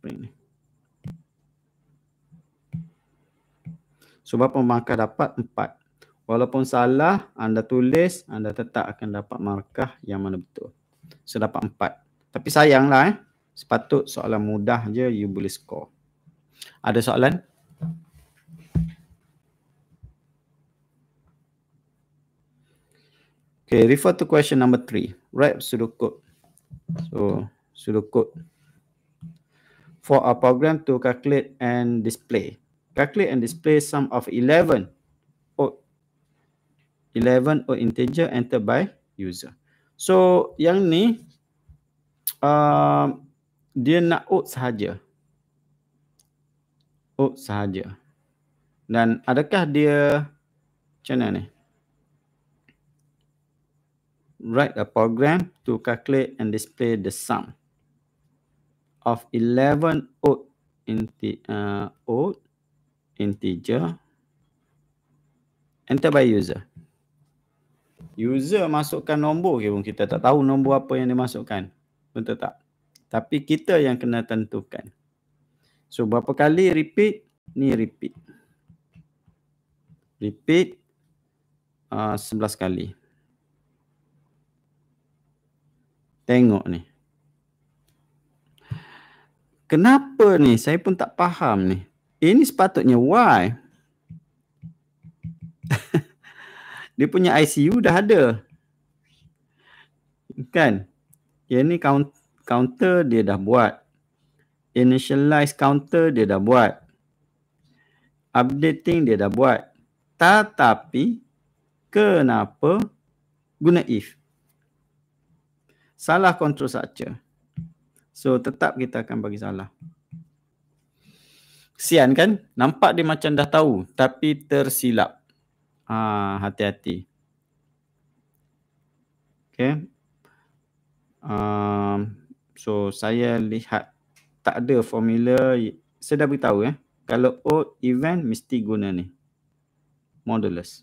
ini. Sebab pemarkah dapat empat, Walaupun salah, anda tulis, anda tetap akan dapat markah yang mana betul. So, dapat 4. Tapi sayanglah eh. Sepatut soalan mudah je, you boleh score. Ada soalan? Okay, refer to question number three. Write sudoku. So sudo code for our program to calculate and display. Calculate and display sum of 11 or 11 or integer entered by user. So yang ni uh, dia nak out sahaja. Out sahaja. Dan adakah dia macam mana ni? write a program to calculate and display the sum of 11 odd inti uh, odd integer enter by user user masukkan nombor ke pun kita tak tahu nombor apa yang dia masukkan betul tak tapi kita yang kena tentukan so berapa kali repeat ni repeat repeat uh, 11 kali Tengok ni. Kenapa ni? Saya pun tak faham ni. Ini sepatutnya why? Dia punya ICU dah ada. Kan? Yang ni count, counter dia dah buat. Initialize counter dia dah buat. Updating dia dah buat. Tetapi kenapa guna if? salah kontrol saja, So tetap kita akan bagi salah. Sian kan? Nampak dia macam dah tahu tapi tersilap. Ah, hati-hati. Okay. Um, so saya lihat tak ada formula. Saya dah beritahu ya. Eh? Kalau O oh, event mesti guna ni. Modulus.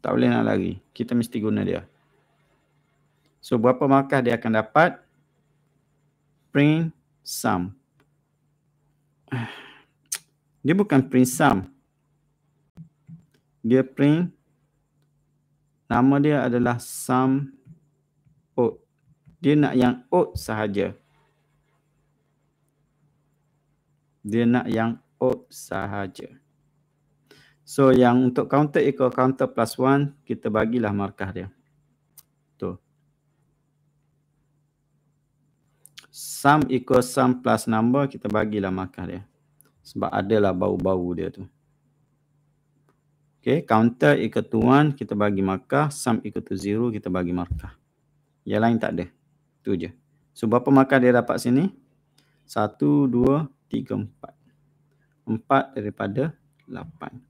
Tak boleh nak lari. Kita mesti guna dia. So berapa markah dia akan dapat? Print sum. Dia bukan print sum. Dia print nama dia adalah sum O. Dia nak yang O sahaja. Dia nak yang O sahaja. So yang untuk counter equal counter plus one, kita bagilah markah dia. Tu. Sum equal sum plus number, kita bagilah markah dia. Sebab adalah bau-bau dia tu. Okay, counter equal to one, kita bagi markah. Sum equal to zero, kita bagi markah. Yang lain tak ada. Tu je. So berapa markah dia dapat sini? Satu, dua, tiga, empat. Empat daripada lapan. 8.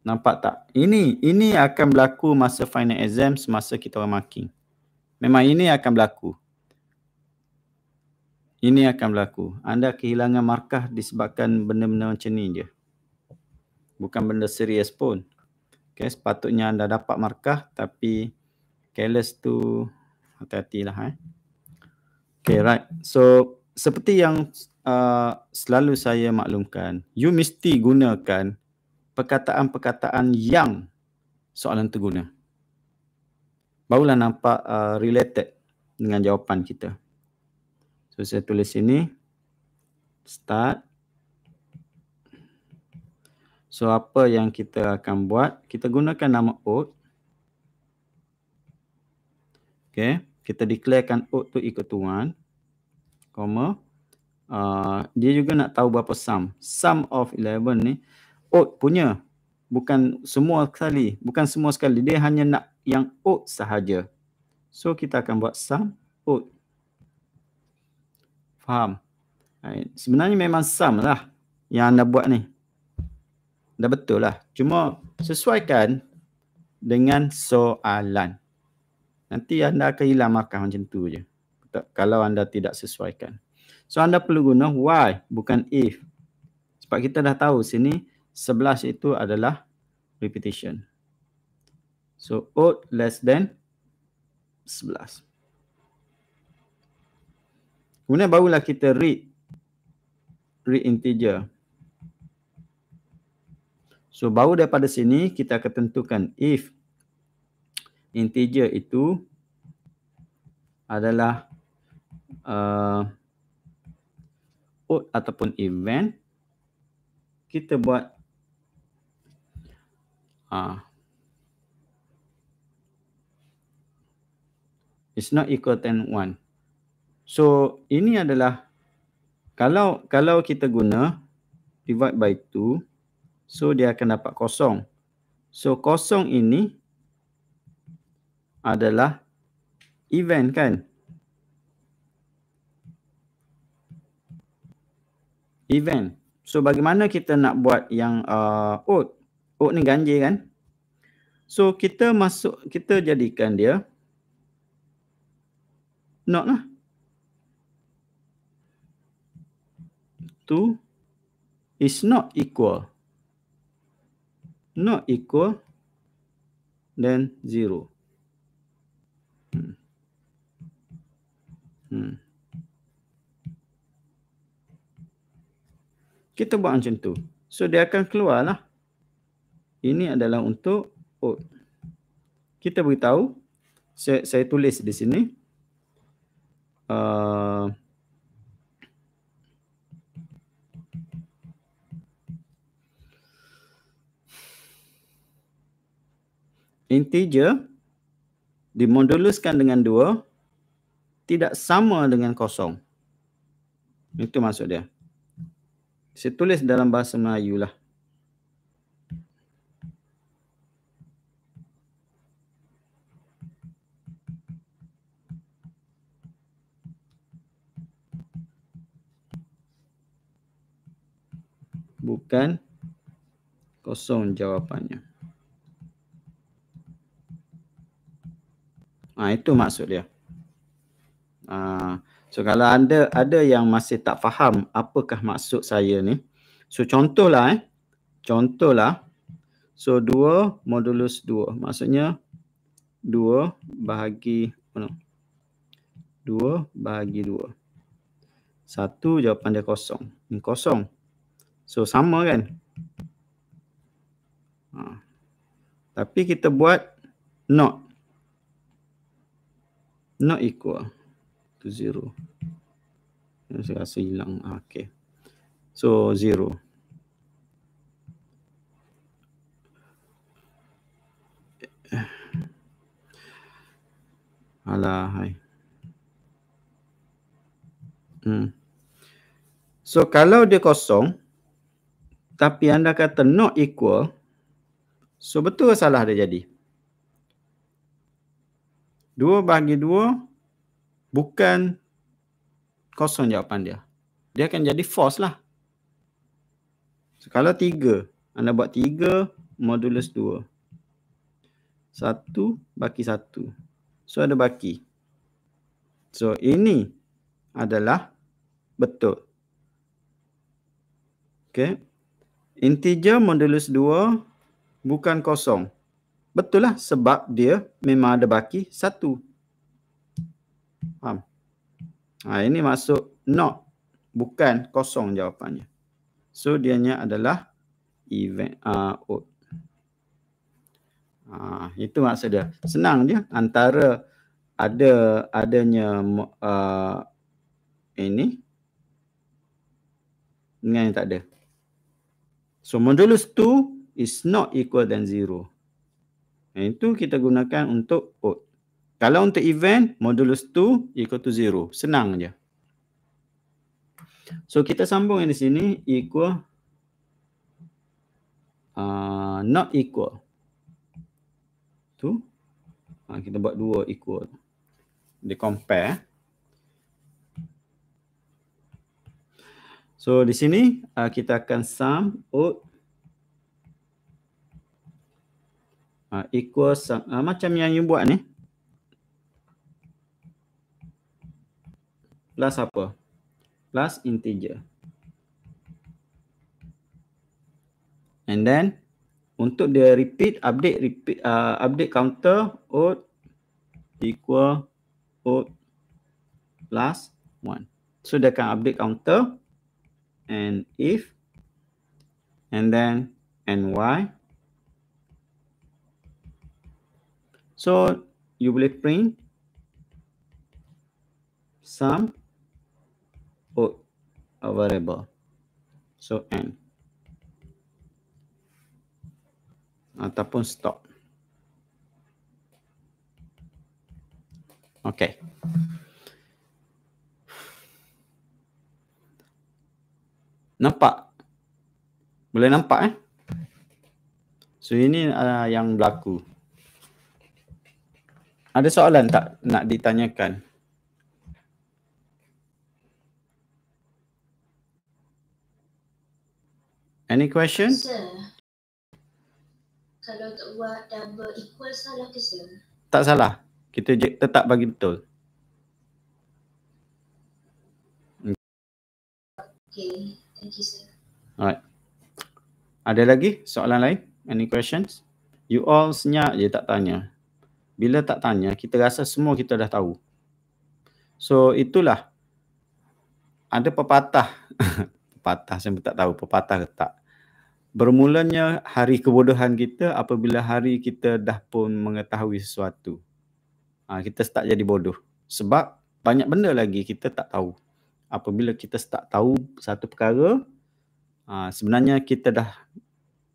Nampak tak? Ini ini akan berlaku masa final exam semasa kita orang marking. Memang ini akan berlaku. Ini akan berlaku. Anda kehilangan markah disebabkan benda-benda macam ni je. Bukan benda serius pun. Okay, sepatutnya anda dapat markah tapi careless tu hati lah. Eh. Okay, right. So, seperti yang uh, selalu saya maklumkan, you mesti gunakan perkataan-perkataan yang soalan tu guna. Barulah nampak uh, related dengan jawapan kita. So saya tulis sini. Start. So apa yang kita akan buat? Kita gunakan nama oat. Okay. Kita declarekan oat tu ikut tuan. Koma. Uh, dia juga nak tahu berapa sum. Sum of 11 ni oat oh, punya. Bukan semua sekali. Bukan semua sekali. Dia hanya nak yang oat sahaja. So kita akan buat sum oat. Faham? Right. Sebenarnya memang sum lah yang anda buat ni. Dah betul lah. Cuma sesuaikan dengan soalan. Nanti anda akan hilang markah macam tu je. Kalau anda tidak sesuaikan. So anda perlu guna why bukan if. Sebab kita dah tahu sini Sebelas itu adalah repetition. So odd less than 11. Kemudian barulah kita read read integer. So baru daripada sini kita akan tentukan if integer itu adalah uh, odd ataupun event kita buat Uh, it's not equal to one. So ini adalah kalau kalau kita guna divide by two, so dia akan dapat kosong. So kosong ini adalah event kan? Event. So bagaimana kita nak buat yang uh, odd? Oh, ni ganjil kan? So kita masuk, kita jadikan dia not lah. Two is not equal. Not equal then zero. Hmm. Hmm. Kita buat macam tu. So dia akan keluar lah ini adalah untuk oh, kita beritahu saya, saya tulis di sini uh, integer dimoduluskan dengan dua tidak sama dengan kosong. Itu maksud dia. Saya tulis dalam bahasa Melayu lah. akan kosong jawapannya. Ha, itu maksud dia. Ha, so kalau anda ada yang masih tak faham apakah maksud saya ni. So contohlah eh. Contohlah. So 2 modulus 2. Maksudnya 2 bahagi mana? 2 bahagi 2. 1 jawapan dia kosong. Ini kosong. So sama kan? Ha. Tapi kita buat not. Not equal to zero. Saya rasa hilang. Ha, okay. So zero. Alah, hai. Hmm. So kalau dia kosong, tapi anda kata not equal so betul salah dia jadi 2 bahagi 2 bukan kosong jawapan dia dia akan jadi false lah so, kalau 3 anda buat 3 modulus 2 1 bagi 1 so ada bagi so ini adalah betul okay Integer modulus 2 bukan kosong. Betul lah sebab dia memang ada baki 1. Faham? Ha, ini masuk not. Bukan kosong jawapannya. So dianya adalah event uh, out. Ha, itu maksud dia. Senang dia antara ada adanya uh, ini dengan yang tak ada. So modulus 2 is not equal than 0. Yang itu kita gunakan untuk out. Kalau untuk event, modulus 2 equal to 0. Senang je. So kita sambung yang di sini equal uh, not equal Tu, uh, kita buat dua equal. Dia compare. So di sini uh, kita akan sum out uh, equal sum, uh, macam yang you buat ni. Plus apa? Plus integer. And then untuk dia repeat update repeat uh, update counter out equal out plus one. So dia akan update counter and if and then and why? so you will print sum or a variable so n ataupun stop okay Nampak? Boleh nampak eh? So ini uh, yang berlaku. Ada soalan tak nak ditanyakan? Any question? Kalau tak buat double equal salah ke sir? Tak salah. Kita je, tetap bagi betul. Okay. Thank you, sir. Alright. Ada lagi soalan lain? Any questions? You all senyap je tak tanya. Bila tak tanya, kita rasa semua kita dah tahu. So itulah ada pepatah. pepatah saya pun tak tahu pepatah ke tak. Bermulanya hari kebodohan kita apabila hari kita dah pun mengetahui sesuatu. Ha, kita start jadi bodoh. Sebab banyak benda lagi kita tak tahu apabila kita tak tahu satu perkara ha, sebenarnya kita dah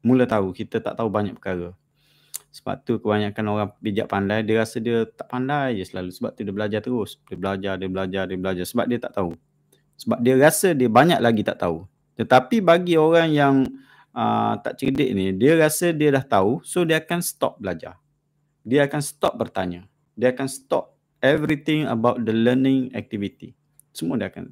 mula tahu kita tak tahu banyak perkara sebab tu kebanyakan orang bijak pandai dia rasa dia tak pandai je selalu sebab tu dia belajar terus dia belajar dia belajar dia belajar sebab dia tak tahu sebab dia rasa dia banyak lagi tak tahu tetapi bagi orang yang uh, tak cerdik ni dia rasa dia dah tahu so dia akan stop belajar dia akan stop bertanya dia akan stop everything about the learning activity semua dia akan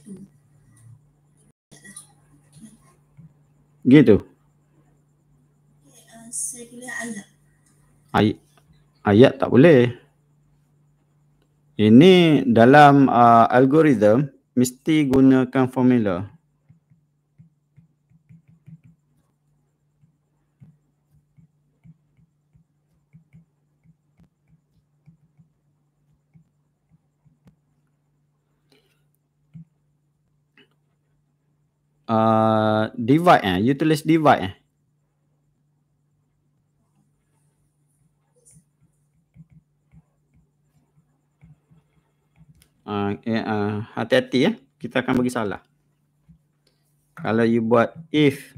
Gitu. Eh, Ay ayat tak boleh. Ini dalam uh, ah, algoritma mesti gunakan formula. uh, divide eh you tulis divide eh uh, eh, uh, hati-hati eh kita akan bagi salah kalau you buat if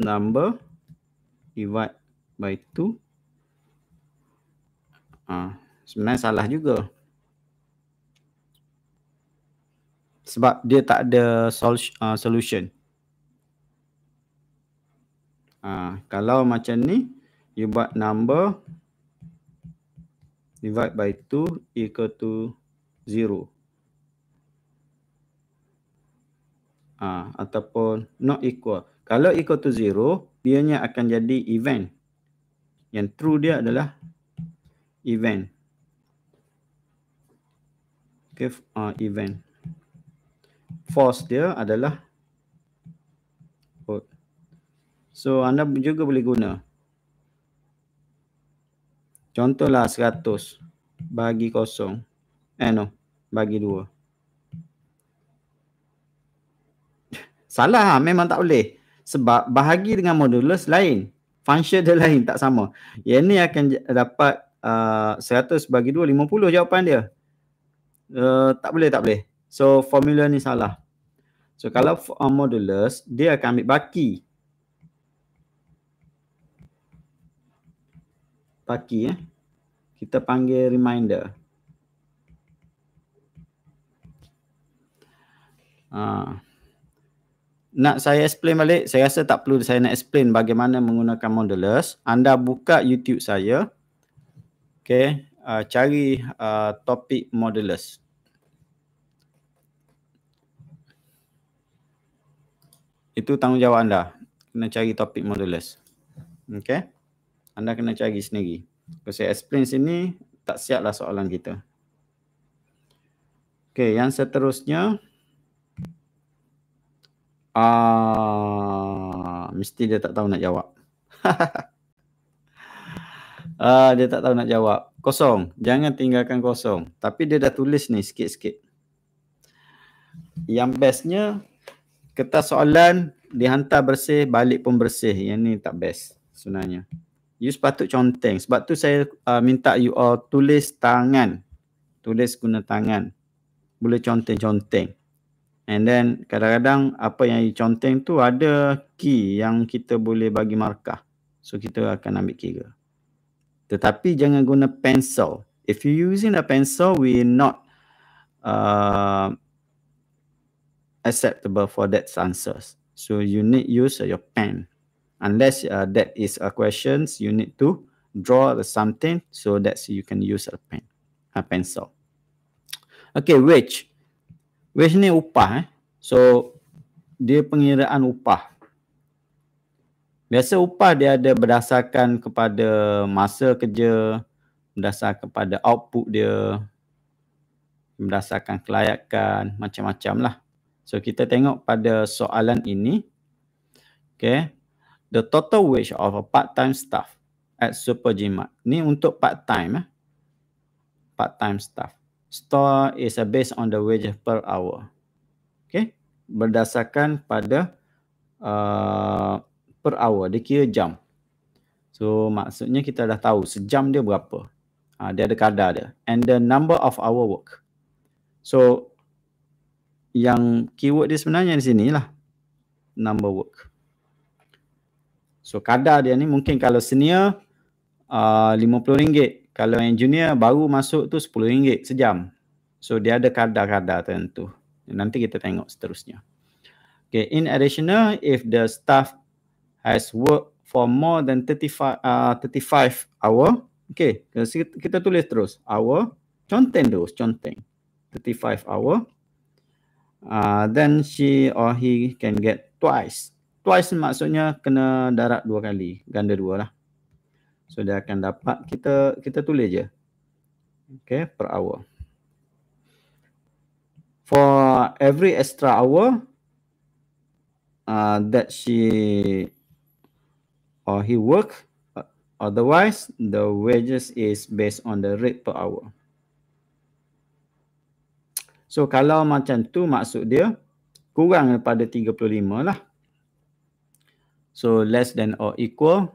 number divide by 2 uh, sebenarnya salah juga sebab dia tak ada sol, uh, solution. Uh, kalau macam ni, you buat number divide by 2 equal to 0. Uh, ah, ataupun not equal. Kalau equal to 0, dianya akan jadi event. Yang true dia adalah event. Okay, uh, event force dia adalah hold. So anda juga boleh guna. Contohlah 100 bagi kosong. Eh no, bagi dua. Salah memang tak boleh. Sebab bahagi dengan modulus lain. Function dia lain tak sama. Yang ni akan dapat uh, 100 bagi 2, 50 jawapan dia. Uh, tak boleh, tak boleh. So formula ni salah. So kalau for uh, modulus, dia akan ambil baki. Baki eh. Kita panggil reminder. Ha. Nak saya explain balik, saya rasa tak perlu saya nak explain bagaimana menggunakan modulus. Anda buka YouTube saya. Okay. Uh, cari uh, topik modulus. itu tanggungjawab anda kena cari topik modulus okay? anda kena cari sendiri kalau saya explain sini tak siaplah soalan kita Okay, yang seterusnya ah uh, mesti dia tak tahu nak jawab Uh, dia tak tahu nak jawab. Kosong. Jangan tinggalkan kosong. Tapi dia dah tulis ni sikit-sikit. Yang bestnya kertas soalan dihantar bersih balik pun bersih yang ni tak best sebenarnya you sepatut conteng sebab tu saya uh, minta you all tulis tangan tulis guna tangan boleh conteng-conteng and then kadang-kadang apa yang you conteng tu ada key yang kita boleh bagi markah so kita akan ambil kira tetapi jangan guna pencil if you using a pencil we not uh, acceptable for that answers. So you need use uh, your pen. Unless uh, that is a questions, you need to draw the something so that you can use a pen, a pencil. Okay, which? Which ni upah eh? So, dia pengiraan upah. Biasa upah dia ada berdasarkan kepada masa kerja, berdasarkan kepada output dia, berdasarkan kelayakan, macam-macam lah. So kita tengok pada soalan ini. Okay. The total wage of a part-time staff at Super Gmart. Ni untuk part-time. Eh? Part-time staff. Store is a based on the wage per hour. Okay. Berdasarkan pada uh, per hour. Dia kira jam. So maksudnya kita dah tahu sejam dia berapa. Ha, dia ada kadar dia. And the number of hour work. So yang keyword dia sebenarnya di sini lah number work so kadar dia ni mungkin kalau senior uh, RM50 kalau yang junior baru masuk tu RM10 sejam so dia ada kadar-kadar tentu nanti kita tengok seterusnya okay in additional if the staff has worked for more than 35 uh, 35 hour okay kita, kita tulis terus hour conteng terus conteng 35 hour Ah, then she or he can get twice. Twice maksudnya kena darat dua kali, ganda dua lah. So dia akan dapat kita kita tulis je. Okay, per hour. For every extra hour uh, that she or he work, otherwise the wages is based on the rate per hour. So kalau macam tu maksud dia kurang daripada 35 lah. So less than or equal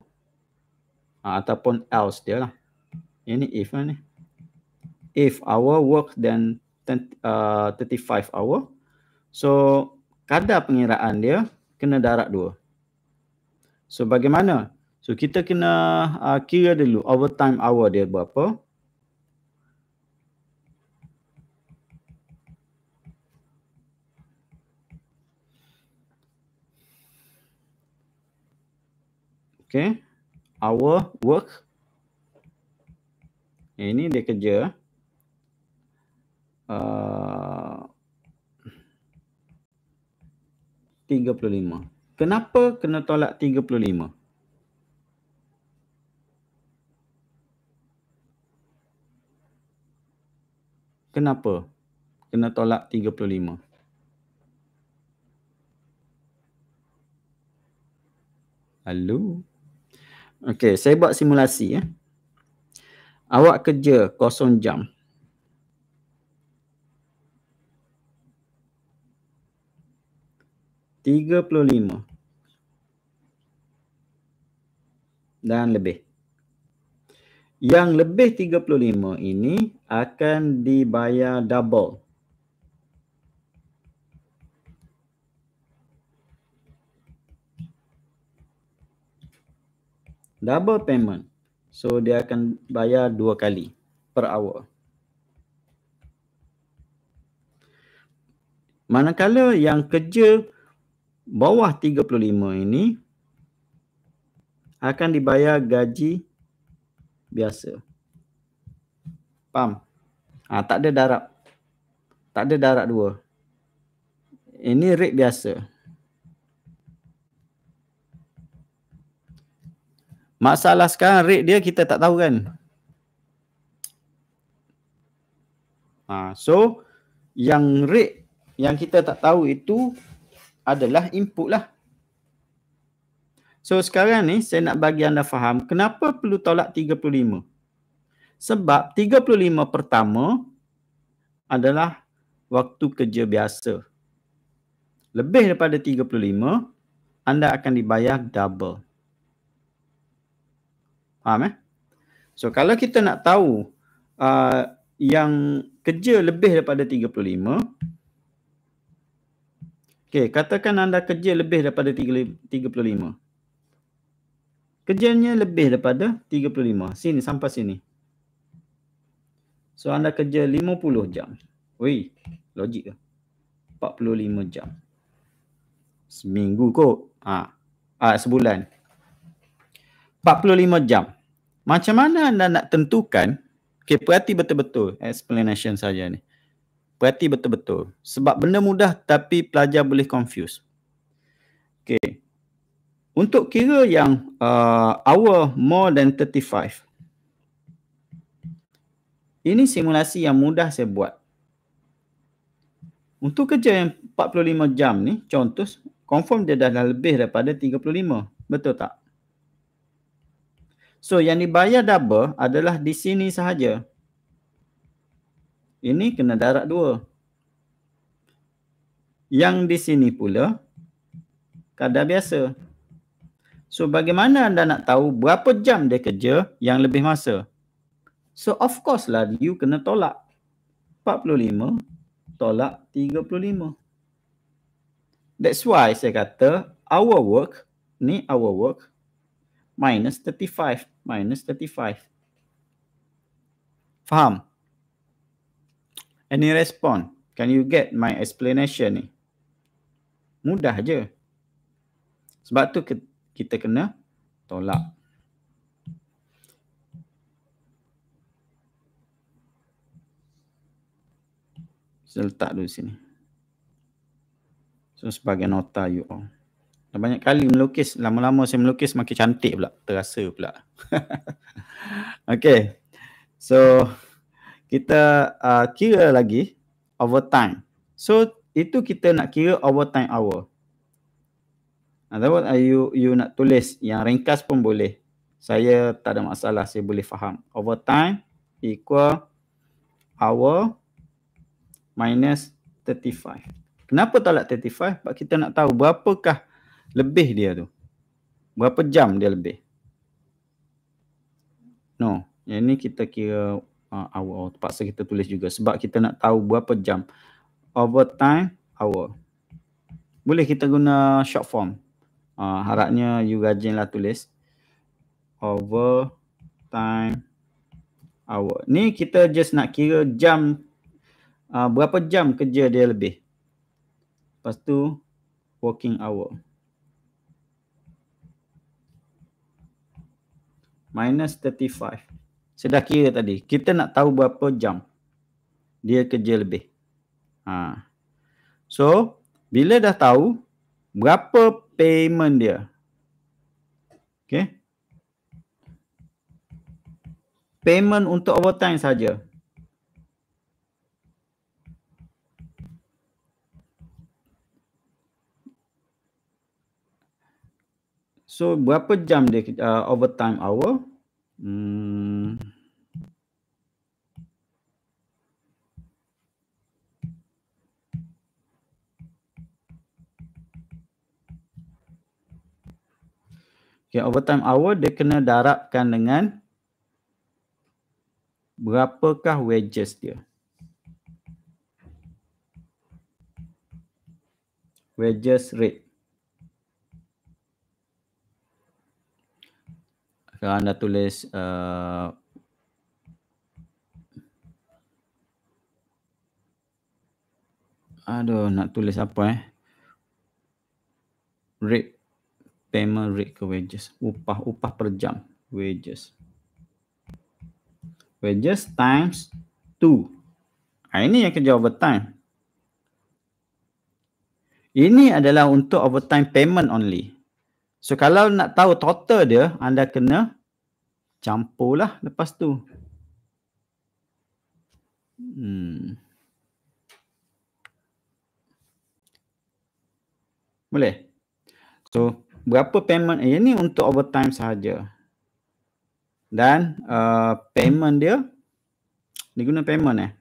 ah, ataupun else dia lah. Ini if lah ni. If our work then uh, 35 hour. So kadar pengiraan dia kena darat dua. So bagaimana? So kita kena uh, kira dulu overtime hour dia berapa. Okay. Our work. Eh, ini dia kerja. Uh, lima. Kenapa kena tolak tiga puluh lima? Kenapa kena tolak tiga puluh 35? Hello? Okey, saya buat simulasi ya. Awak kerja kosong jam. Tiga puluh lima. Dan lebih. Yang lebih tiga puluh lima ini akan dibayar double. double payment. So dia akan bayar dua kali per hour. Manakala yang kerja bawah 35 ini akan dibayar gaji biasa. Faham? Ha, tak ada darab. Tak ada darab dua. Ini rate biasa. Masalah sekarang rate dia kita tak tahu kan. Ha, so yang rate yang kita tak tahu itu adalah input lah. So sekarang ni saya nak bagi anda faham kenapa perlu tolak 35. Sebab 35 pertama adalah waktu kerja biasa. Lebih daripada 35 anda akan dibayar double. Faham eh? So kalau kita nak tahu uh, yang kerja lebih daripada 35 Okay, katakan anda kerja lebih daripada 35 Kerjanya lebih daripada 35 Sini, sampai sini So anda kerja 50 jam Wih, logik ke? 45 jam Seminggu kot ha. Ha, Sebulan 45 jam. Macam mana anda nak tentukan? Okay, perhati betul-betul explanation saja ni. Perhati betul-betul. Sebab benda mudah tapi pelajar boleh confuse. Okay. Untuk kira yang uh, hour more than 35. Ini simulasi yang mudah saya buat. Untuk kerja yang 45 jam ni, contoh, confirm dia dah lebih daripada 35. Betul tak? So yang dibayar double adalah di sini sahaja. Ini kena darat dua. Yang di sini pula kadar biasa. So bagaimana anda nak tahu berapa jam dia kerja yang lebih masa? So of course lah you kena tolak. 45 tolak 35. That's why saya kata our work ni our work minus 35 minus 35. Faham? Any response? Can you get my explanation ni? Mudah je. Sebab tu kita kena tolak. Saya letak dulu sini. So sebagai nota you all. banyak kali melukis. Lama-lama saya melukis makin cantik pula. Terasa pula. okay. So, kita uh, kira lagi overtime. So, itu kita nak kira overtime hour. Ataupun uh, you, you nak tulis yang ringkas pun boleh. Saya tak ada masalah. Saya boleh faham. Overtime equal hour minus 35. Kenapa tolak 35? Sebab kita nak tahu berapakah lebih dia tu. Berapa jam dia lebih. No, yang ni kita kira uh, hour. Oh, terpaksa kita tulis juga sebab kita nak tahu berapa jam. Overtime, hour. Boleh kita guna short form. Uh, harapnya you lah tulis. Overtime, hour. Ni kita just nak kira jam. Uh, berapa jam kerja dia lebih. Lepas tu, working hour. minus 35. Saya dah kira tadi. Kita nak tahu berapa jam dia kerja lebih. Ha. So, bila dah tahu berapa payment dia. Okay. Payment untuk overtime saja. So berapa jam dia uh, overtime hour? Hmm. Okay, overtime hour dia kena darabkan dengan berapakah wages dia? Wages rate. Kalau anda tulis uh, Aduh, nak tulis apa eh? Rate payment rate ke wages. Upah, upah per jam. Wages. Wages times 2. Ah, ini yang kerja overtime. Ini adalah untuk overtime payment only. So kalau nak tahu total dia, anda kena campurlah lepas tu. Hmm. Boleh? So berapa payment? Eh, ini untuk overtime saja. Dan uh, payment dia, dia guna payment eh.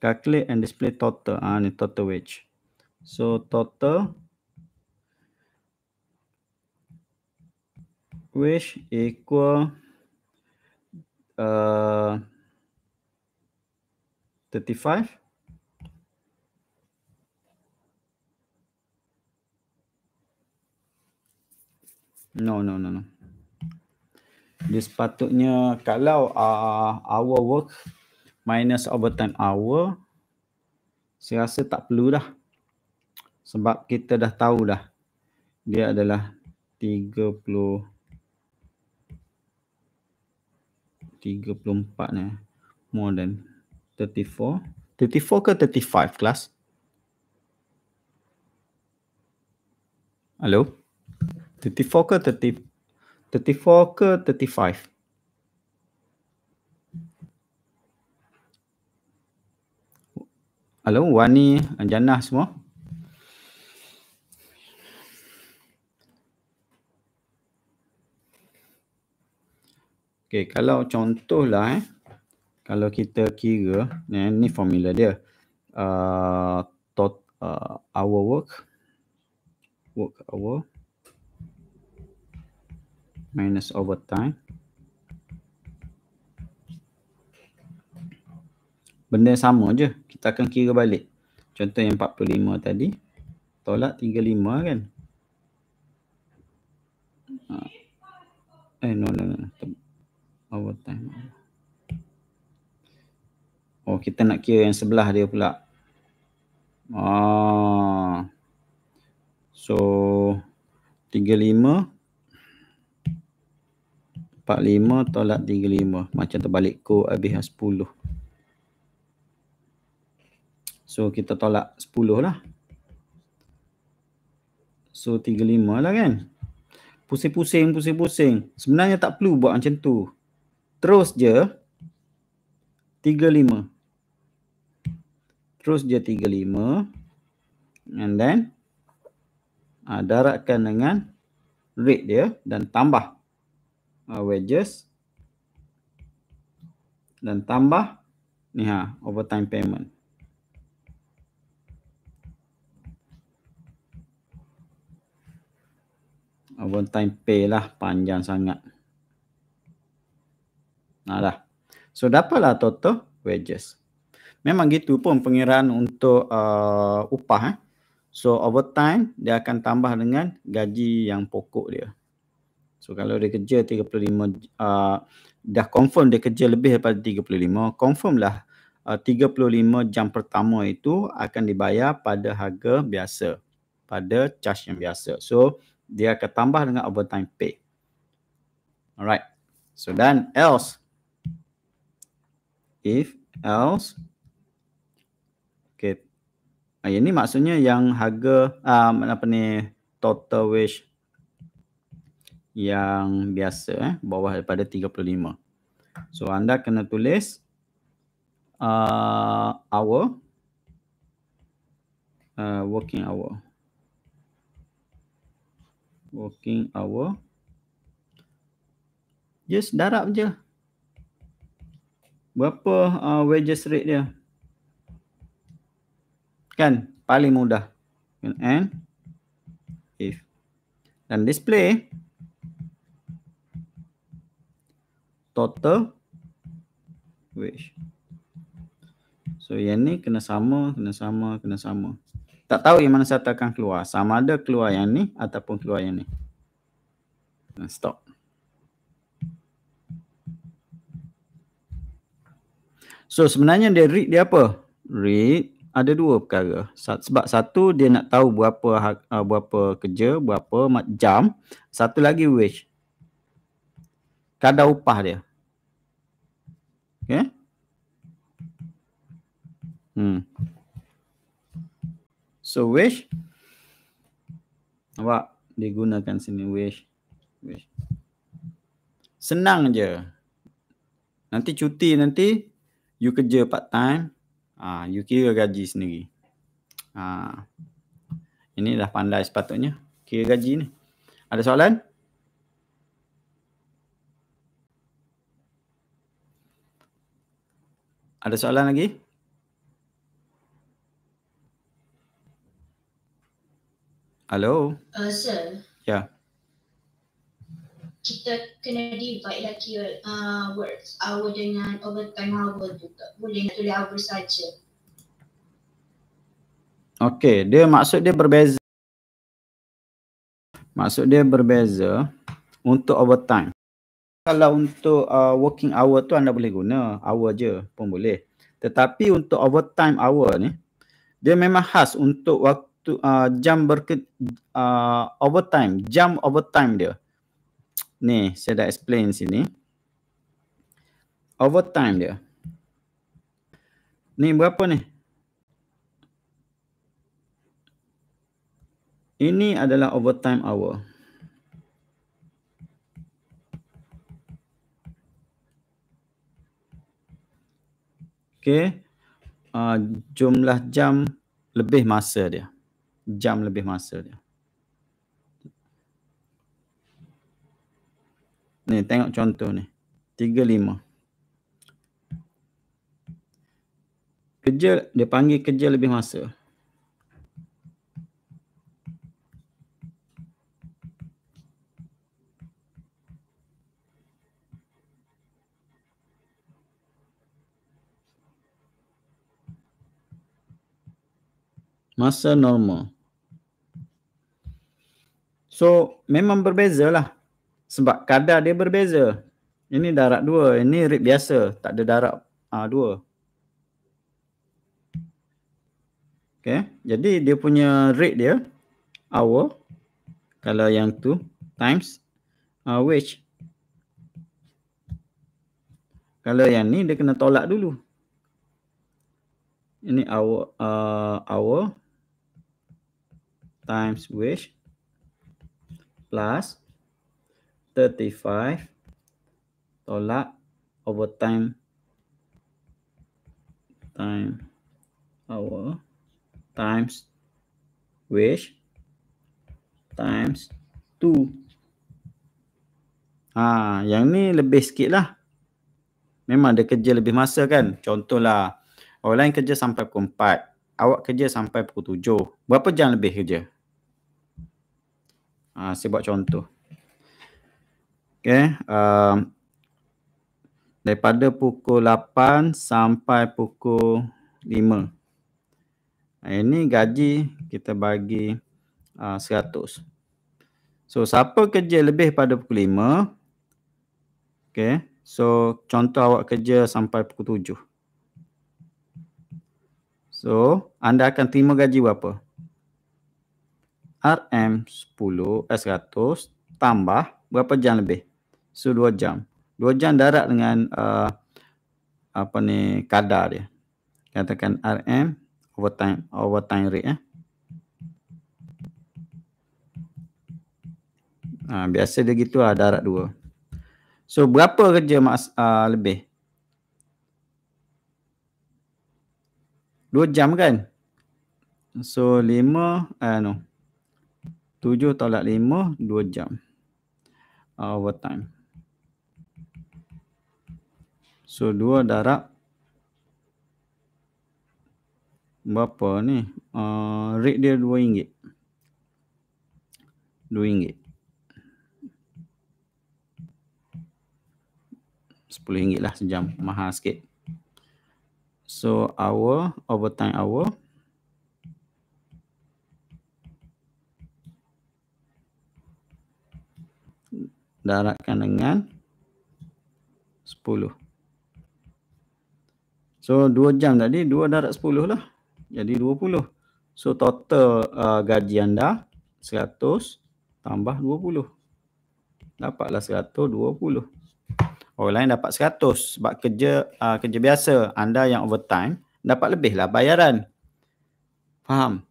Calculate and display total. Ah, ni total wage. So total which equal uh, 35 no no no no this patutnya kalau uh, our work minus overtime hour saya rasa tak perlu dah sebab kita dah tahu dah dia adalah 30 34 ni more than 34 34 ke 35 kelas hello 34 ke 30 34 ke 35 Hello, Wani, Anjanah semua. Okey, kalau contohlah eh kalau kita kira ni, eh, ni formula dia uh, tot, uh, our work work hour minus overtime benda sama je kita akan kira balik contoh yang 45 tadi tolak 35 kan uh, eh no no no over time oh kita nak kira yang sebelah dia pula ah so 35 45 tolak 35 macam terbalik ko habis yang 10 so kita tolak 10 lah so 35 lah kan pusing-pusing pusing-pusing sebenarnya tak perlu buat macam tu terus je 35 terus je 35 and then uh, daratkan dengan rate dia dan tambah uh, wages dan tambah ni ha overtime payment overtime pay lah panjang sangat Nah dah. So dapatlah total wages. Memang gitu pun pengiraan untuk uh, upah. Eh. So overtime dia akan tambah dengan gaji yang pokok dia. So kalau dia kerja 35, uh, dah confirm dia kerja lebih daripada 35, confirm lah uh, 35 jam pertama itu akan dibayar pada harga biasa. Pada charge yang biasa. So dia akan tambah dengan overtime pay. Alright. So dan else if else okay ini ah, maksudnya yang harga um, apa ni total wage yang biasa eh bawah daripada 35 so anda kena tulis uh, hour uh, working hour working hour just darab je berapa uh, wages rate dia kan paling mudah and if dan display total wage so yang ni kena sama kena sama kena sama tak tahu yang mana saya akan keluar sama ada keluar yang ni ataupun keluar yang ni dan stop So sebenarnya dia read dia apa? Read ada dua perkara. Sebab satu dia nak tahu berapa ha, uh, berapa kerja, berapa jam. Satu lagi wage. Kadar upah dia. Okay. Hmm. So wage. Nampak? Digunakan sini wage. wage. Senang je. Nanti cuti nanti you kerja part time, ah you kira gaji sendiri. Ah ini dah pandai sepatutnya kira gaji ni. Ada soalan? Ada soalan lagi? Hello. Uh, sir. Ya. Yeah kita kena divide lagi uh, work hour dengan overtime hour juga. Boleh nak tulis hour saja. Okey, dia maksud dia berbeza. Maksud dia berbeza untuk overtime. Kalau untuk uh, working hour tu anda boleh guna hour je pun boleh. Tetapi untuk overtime hour ni dia memang khas untuk waktu uh, jam berke uh, overtime, jam overtime dia. Uh, ni saya dah explain sini overtime dia ni berapa ni ini adalah overtime hour Okay, uh, ah, jumlah jam lebih masa dia jam lebih masa dia Ni tengok contoh ni. 35. Kerja dia panggil kerja lebih masa. Masa normal. So memang berbeza lah sebab kadar dia berbeza. Ini darat dua, ini rib biasa, tak ada darat uh, dua. Okay. Jadi dia punya rate dia, hour, kalau yang tu, times, uh, ah, which. Kalau yang ni, dia kena tolak dulu. Ini hour, uh, hour times which plus 0.5. 35 tolak over time time hour times wage times 2 ha, yang ni lebih sikit lah memang dia kerja lebih masa kan contohlah orang lain kerja sampai pukul 4 awak kerja sampai pukul 7 berapa jam lebih kerja ha, saya buat contoh Okay. Uh, um, daripada pukul 8 sampai pukul 5. Ini gaji kita bagi uh, 100. So siapa kerja lebih pada pukul 5. Okay. So contoh awak kerja sampai pukul 7. So anda akan terima gaji berapa? RM10 S100 eh, tambah berapa jam lebih? So dua jam. Dua jam darat dengan uh, apa ni kadar dia. Katakan RM overtime overtime rate eh. Ha, biasa dia gitu lah darat dua. So berapa kerja mas, uh, lebih? Dua jam kan? So lima, uh, no. tujuh tolak lima dua jam. Uh, overtime. So dua darab berapa ni? Uh, rate dia dua ringgit. Dua ringgit. Sepuluh ringgit lah sejam. Mahal sikit. So hour, overtime hour. Daratkan dengan sepuluh. So 2 jam tadi 2 darat 10 lah. Jadi 20. So total uh, gaji anda 100 tambah 20. Dapatlah 120. Orang lain dapat 100 sebab kerja uh, kerja biasa. Anda yang overtime dapat lebih lah bayaran. Faham?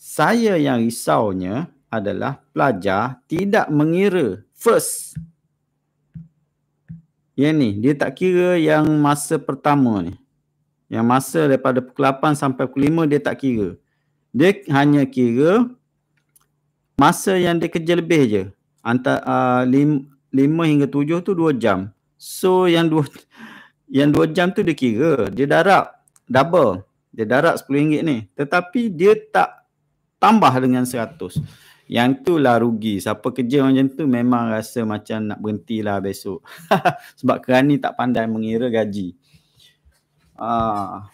Saya yang risaunya adalah pelajar tidak mengira first. Yang ni, dia tak kira yang masa pertama ni yang masa daripada pukul 8 sampai pukul 5 dia tak kira. Dia hanya kira masa yang dia kerja lebih je. Antara uh, ah, 5 hingga 7 tu 2 jam. So yang 2 yang 2 jam tu dia kira, dia darab double. Dia darab RM10 ni. Tetapi dia tak tambah dengan 100. Yang tu lah rugi. Siapa kerja macam tu memang rasa macam nak berhenti lah besok. Sebab kerani tak pandai mengira gaji. Ah,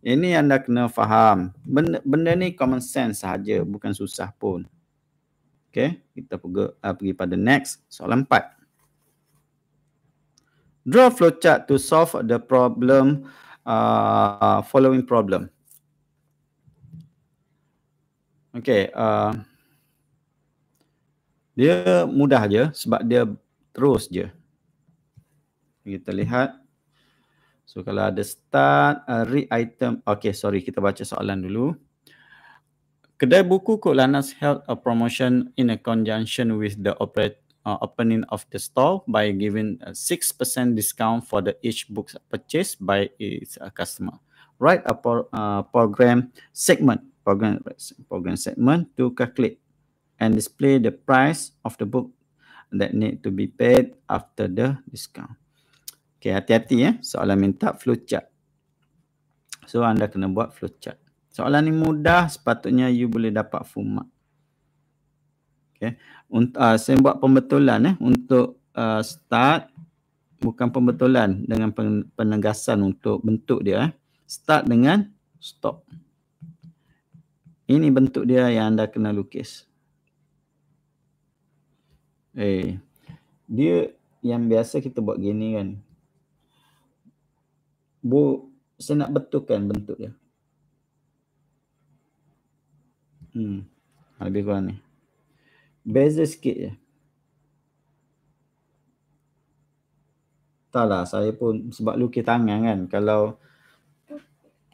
ini anda kena faham. Benda, benda ni common sense sahaja, bukan susah pun. Okay, kita pergi, uh, pergi pada next. Soalan empat. Draw flowchart to solve the problem uh, following problem. Okay. Uh, ah, dia mudah je sebab dia terus je. Kita lihat. So kalau ada start, uh, read item. Okay, sorry. Kita baca soalan dulu. Kedai buku Kuk Lanas held a promotion in a conjunction with the operate, uh, opening of the store by giving a 6% discount for the each book purchased by its uh, customer. Write a pro, uh, program segment program, program segment to calculate and display the price of the book that need to be paid after the discount. Okay, hati-hati ya. Soalan minta flowchart. So, anda kena buat flowchart. Soalan ni mudah, sepatutnya you boleh dapat full mark. Okay. Unt, uh, saya buat pembetulan eh. Untuk uh, start, bukan pembetulan dengan penegasan untuk bentuk dia eh. Start dengan stop. Ini bentuk dia yang anda kena lukis. Eh, dia yang biasa kita buat gini kan bu saya nak betulkan bentuk dia hmm lebih kurang ni beza sikit je tak lah saya pun sebab lukis tangan kan kalau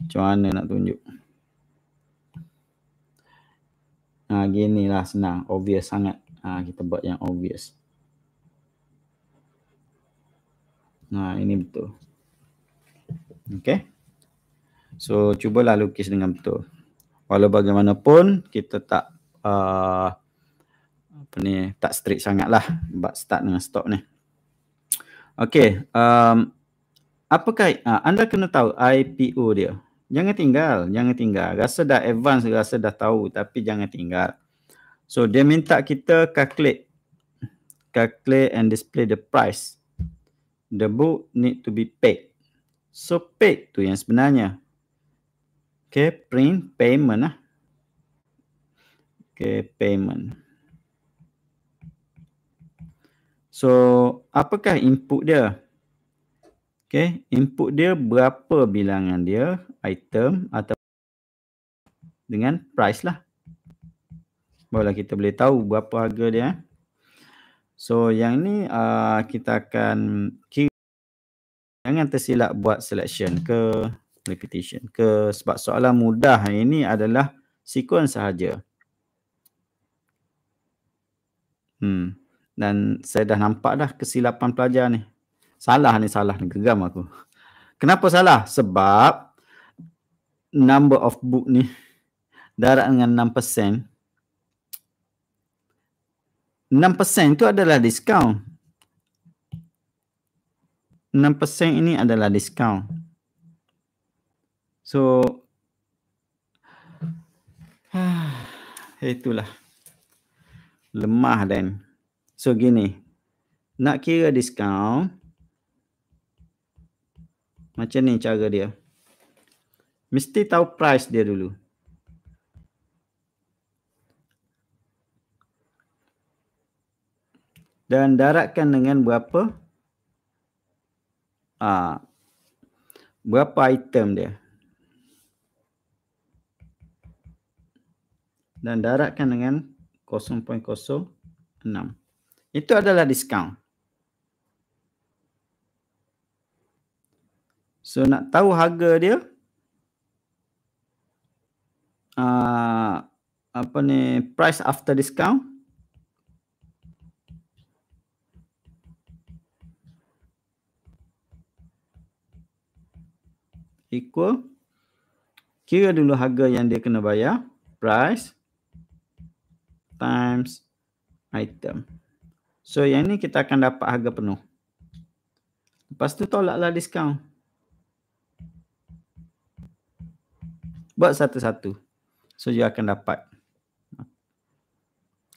macam mana nak tunjuk Ha, gini lah senang. Obvious sangat. Ha, kita buat yang obvious. Nah, ha, ini betul. Okay. So cubalah lukis dengan betul. Walau bagaimanapun kita tak uh, apa ni tak straight sangatlah buat start dengan stop ni. Okay. Um, apakah uh, anda kena tahu IPO dia? Jangan tinggal, jangan tinggal. Rasa dah advance, rasa dah tahu tapi jangan tinggal. So dia minta kita calculate calculate and display the price. The book need to be paid. So paid tu yang sebenarnya. Okay, print payment lah. Okay, payment. So, apakah input dia? Okay, input dia berapa bilangan dia, item atau dengan price lah. Barulah kita boleh tahu berapa harga dia. Eh. So, yang ni uh, kita akan kira jangan tersilap buat selection ke repetition ke sebab soalan mudah ini adalah sequence sahaja. Hmm. Dan saya dah nampak dah kesilapan pelajar ni. Salah ni salah ni geram aku. Kenapa salah? Sebab number of book ni darat dengan 6%. 6% tu adalah discount. 6% ini adalah discount. So itulah lemah dan so gini nak kira discount macam ni cara dia mesti tahu price dia dulu dan daratkan dengan berapa ha. berapa item dia dan daratkan dengan 0.06 itu adalah diskaun so nak tahu harga dia uh, apa ni price after discount equal kira dulu harga yang dia kena bayar price times item so yang ni kita akan dapat harga penuh lepas tu tolaklah discount buat satu-satu so you akan dapat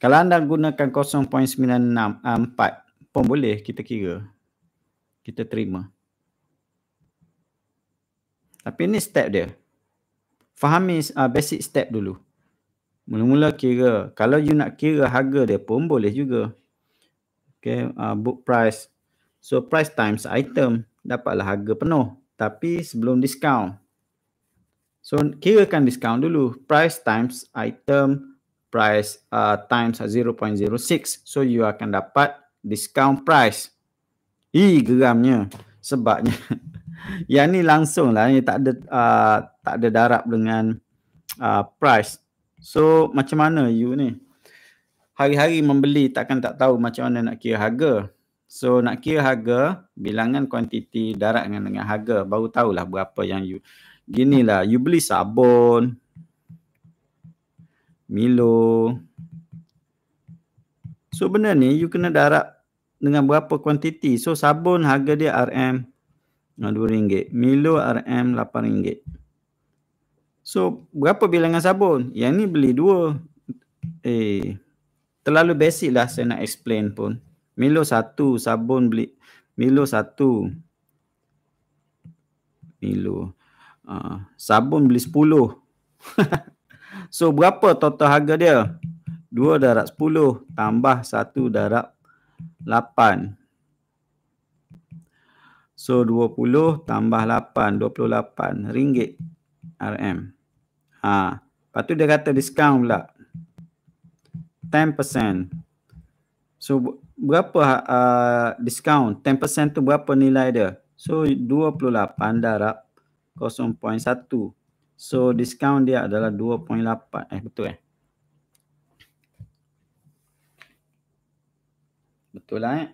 kalau anda gunakan 0.964 ah, pun boleh kita kira kita terima tapi ni step dia. Fahami uh, basic step dulu. Mula-mula kira. Kalau you nak kira harga dia pun boleh juga. Okay, uh, book price. So price times item dapatlah harga penuh. Tapi sebelum discount. So kirakan discount dulu. Price times item price uh, times 0.06. So you akan dapat discount price. Ih geramnya. Sebabnya yang ni langsung lah ni tak ada uh, tak ada darab dengan uh, price so macam mana you ni hari-hari membeli takkan tak tahu macam mana nak kira harga so nak kira harga bilangan kuantiti darab dengan, dengan harga baru tahulah berapa yang you gini lah you beli sabun Milo so benda ni you kena darab dengan berapa kuantiti so sabun harga dia RM rm ah, ringgit, Milo RM8. So, berapa bilangan sabun? Yang ni beli dua. Eh, terlalu basic lah saya nak explain pun. Milo satu, sabun beli. Milo satu. Milo. Uh, sabun beli sepuluh. so, berapa total harga dia? Dua darab sepuluh. Tambah satu darab lapan. So 20 tambah 8, 28 ringgit RM. Ha. Lepas tu dia kata diskaun pula. 10%. So berapa ha, uh, diskaun? 10% tu berapa nilai dia? So 28 darab 0.1. So diskaun dia adalah 2.8. Eh betul eh? Betul lah eh?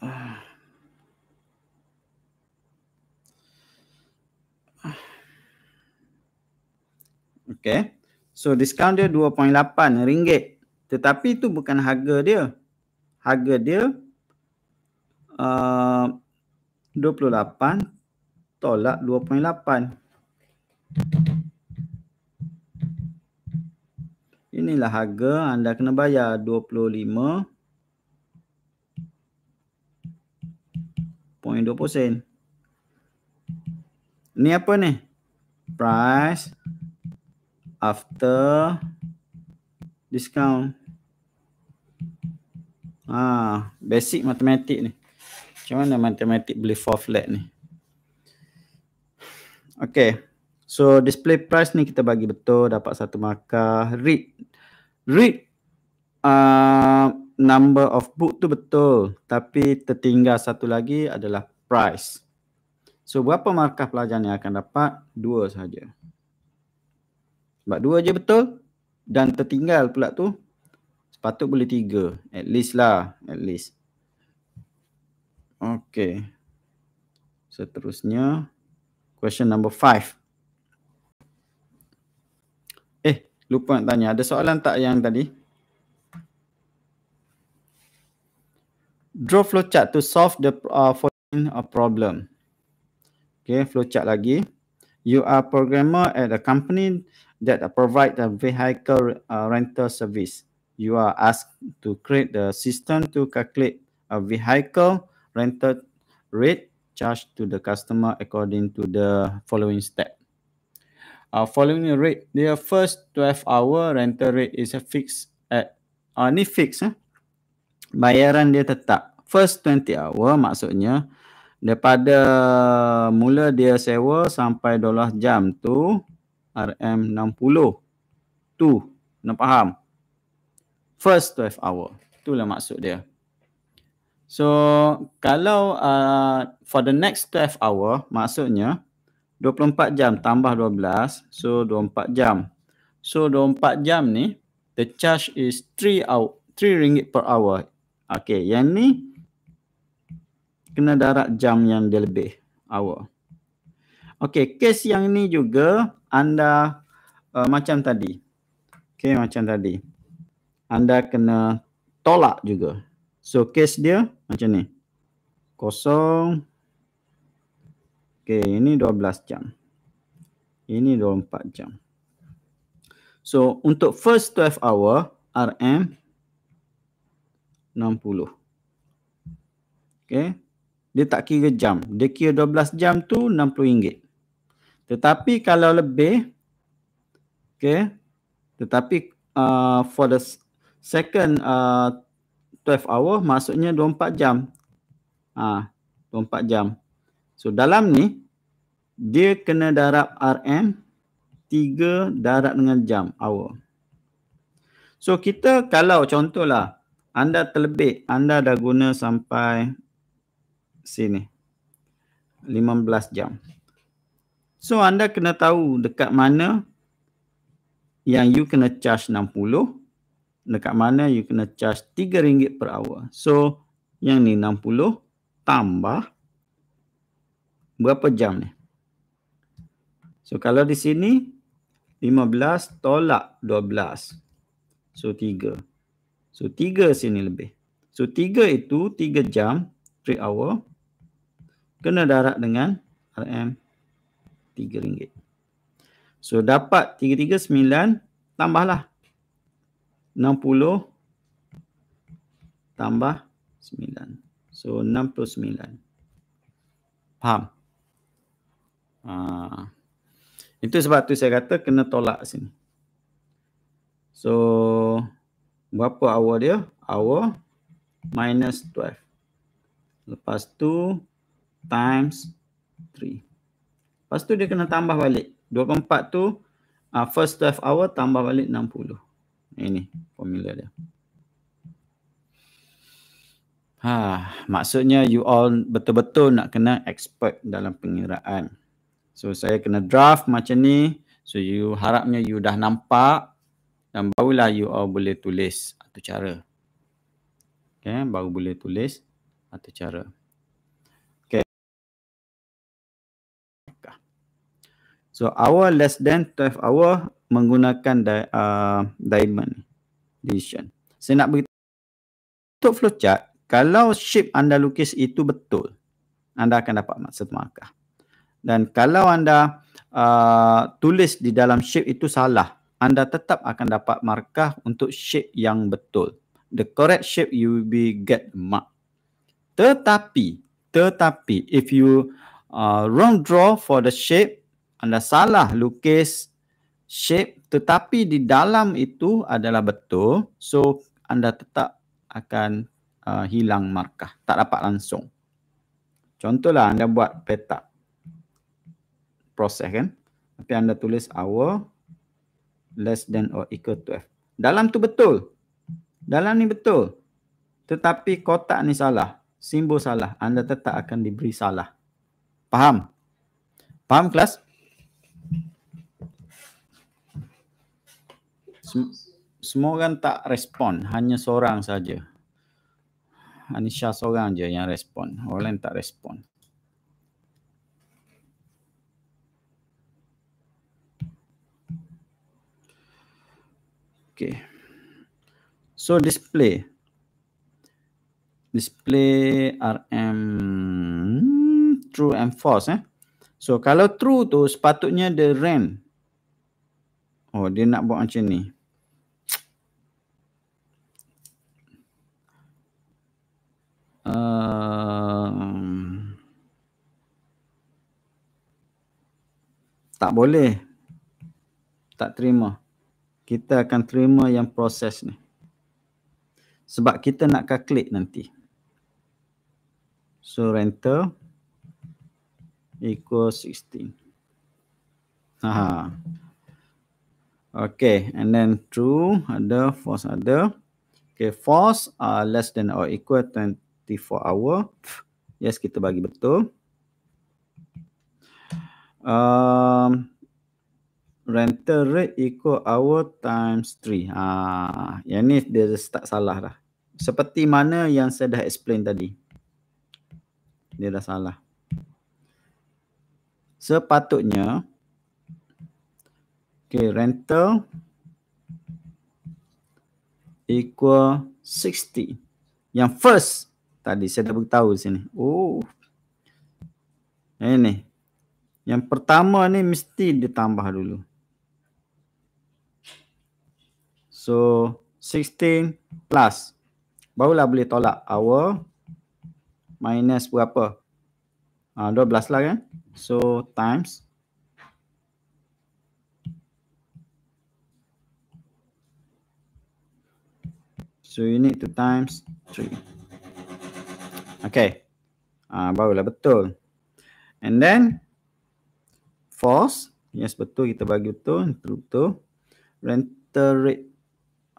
Ah. Okay. So discount dia 2.8 ringgit. tetapi itu bukan harga dia. Harga dia uh, 28 tolak 2.8. Inilah harga anda kena bayar 25.2%. Poin Ni apa ni? Price after discount. Ah, basic matematik ni. Macam mana matematik beli four flat ni? Okay. So display price ni kita bagi betul dapat satu maka Read. Read. Uh, number of book tu betul tapi tertinggal satu lagi adalah price. So berapa markah pelajar ni akan dapat? Dua sahaja. Sebab dua je betul dan tertinggal pula tu sepatut boleh tiga. At least lah. At least. Okay. Seterusnya. Question number five. Eh, lupa nak tanya. Ada soalan tak yang tadi? Draw flowchart to solve the uh, following uh, problem. Okay, flowchart lagi. You are programmer at a company that provide the vehicle uh, rental service. You are asked to create the system to calculate a vehicle rental rate charged to the customer according to the following step. Uh, following the rate, the first 12 hour rental rate is a fixed at uh, fixed. eh? bayaran dia tetap first 20 hour maksudnya daripada mula dia sewa sampai dolar jam tu RM60 tu nak faham first 12 hour itulah maksud dia so kalau uh, for the next 12 hour maksudnya 24 jam tambah 12 so 24 jam so 24 jam ni the charge is 3 out 3 ringgit per hour Okay, yang ni kena darat jam yang dia lebih hour Okay, case yang ni juga anda uh, macam tadi. Okay, macam tadi. Anda kena tolak juga. So, case dia macam ni. Kosong. Okay, ini 12 jam. Ini 24 jam. So, untuk first 12 hour, RM 60. Okay. Dia tak kira jam. Dia kira 12 jam tu RM60. Tetapi kalau lebih, okay, tetapi uh, for the second uh, 12 hour, maksudnya 24 jam. Ah, uh, 24 jam. So dalam ni, dia kena darab RM 3 darab dengan jam hour. So kita kalau contohlah, anda terlebih, anda dah guna sampai sini. 15 jam. So anda kena tahu dekat mana yang you kena charge 60 dekat mana you kena charge RM3 per hour. So yang ni 60 tambah berapa jam ni? So kalau di sini 15 tolak 12. So 3. So 3 sini lebih. So 3 itu 3 jam, 3 hour kena darat dengan RM60. Tiga ringgit. So dapat tiga tiga sembilan tambahlah enam puluh. tambah sembilan. So enam sembilan. Faham? Ha. Itu sebab tu saya kata kena tolak sini. So berapa hour dia? Hour minus 12. Lepas tu times 3. Lepas tu dia kena tambah balik. 24 tu uh, first half hour tambah balik 60. Ini formula dia. Ha, maksudnya you all betul-betul nak kena expert dalam pengiraan. So saya kena draft macam ni. So you harapnya you dah nampak dan barulah you all boleh tulis atau cara. Okay, baru boleh tulis atau cara. So hour less than 12 hour menggunakan di, uh, diamond decision. Saya nak beritahu untuk flowchart, kalau shape anda lukis itu betul, anda akan dapat satu markah. Dan kalau anda uh, tulis di dalam shape itu salah, anda tetap akan dapat markah untuk shape yang betul. The correct shape you will be get mark. Tetapi, tetapi if you uh, wrong draw for the shape, anda salah lukis shape tetapi di dalam itu adalah betul so anda tetap akan uh, hilang markah tak dapat langsung contohlah anda buat petak proses kan tapi anda tulis hour less than or equal to f dalam tu betul dalam ni betul tetapi kotak ni salah simbol salah anda tetap akan diberi salah faham faham kelas semua orang tak respon. Hanya seorang saja. Anisha seorang saja yang respon. Orang lain tak respon. Okay. So display. Display RM hmm, true and false eh. So kalau true tu sepatutnya dia rent. Oh dia nak buat macam ni. Tak boleh. Tak terima. Kita akan terima yang proses ni. Sebab kita nak klik nanti. So rental equal 16. Haha. Okay, and then true ada, false ada. Okay, false uh, less than or equal 24 hour. Yes, kita bagi betul um, rental rate equal hour times 3. Ha, ah, yang ni dia start salah dah. Seperti mana yang saya dah explain tadi. Dia dah salah. Sepatutnya, okay, rental equal 60. Yang first tadi saya dah beritahu sini. Oh, ini yang pertama ni mesti ditambah dulu. So 16 plus barulah boleh tolak hour minus berapa? Ah uh, 12 lah kan. So times So you need to times 3. Okay. Ah barulah betul. And then false yang sebetul kita bagi betul yang true betul rental rate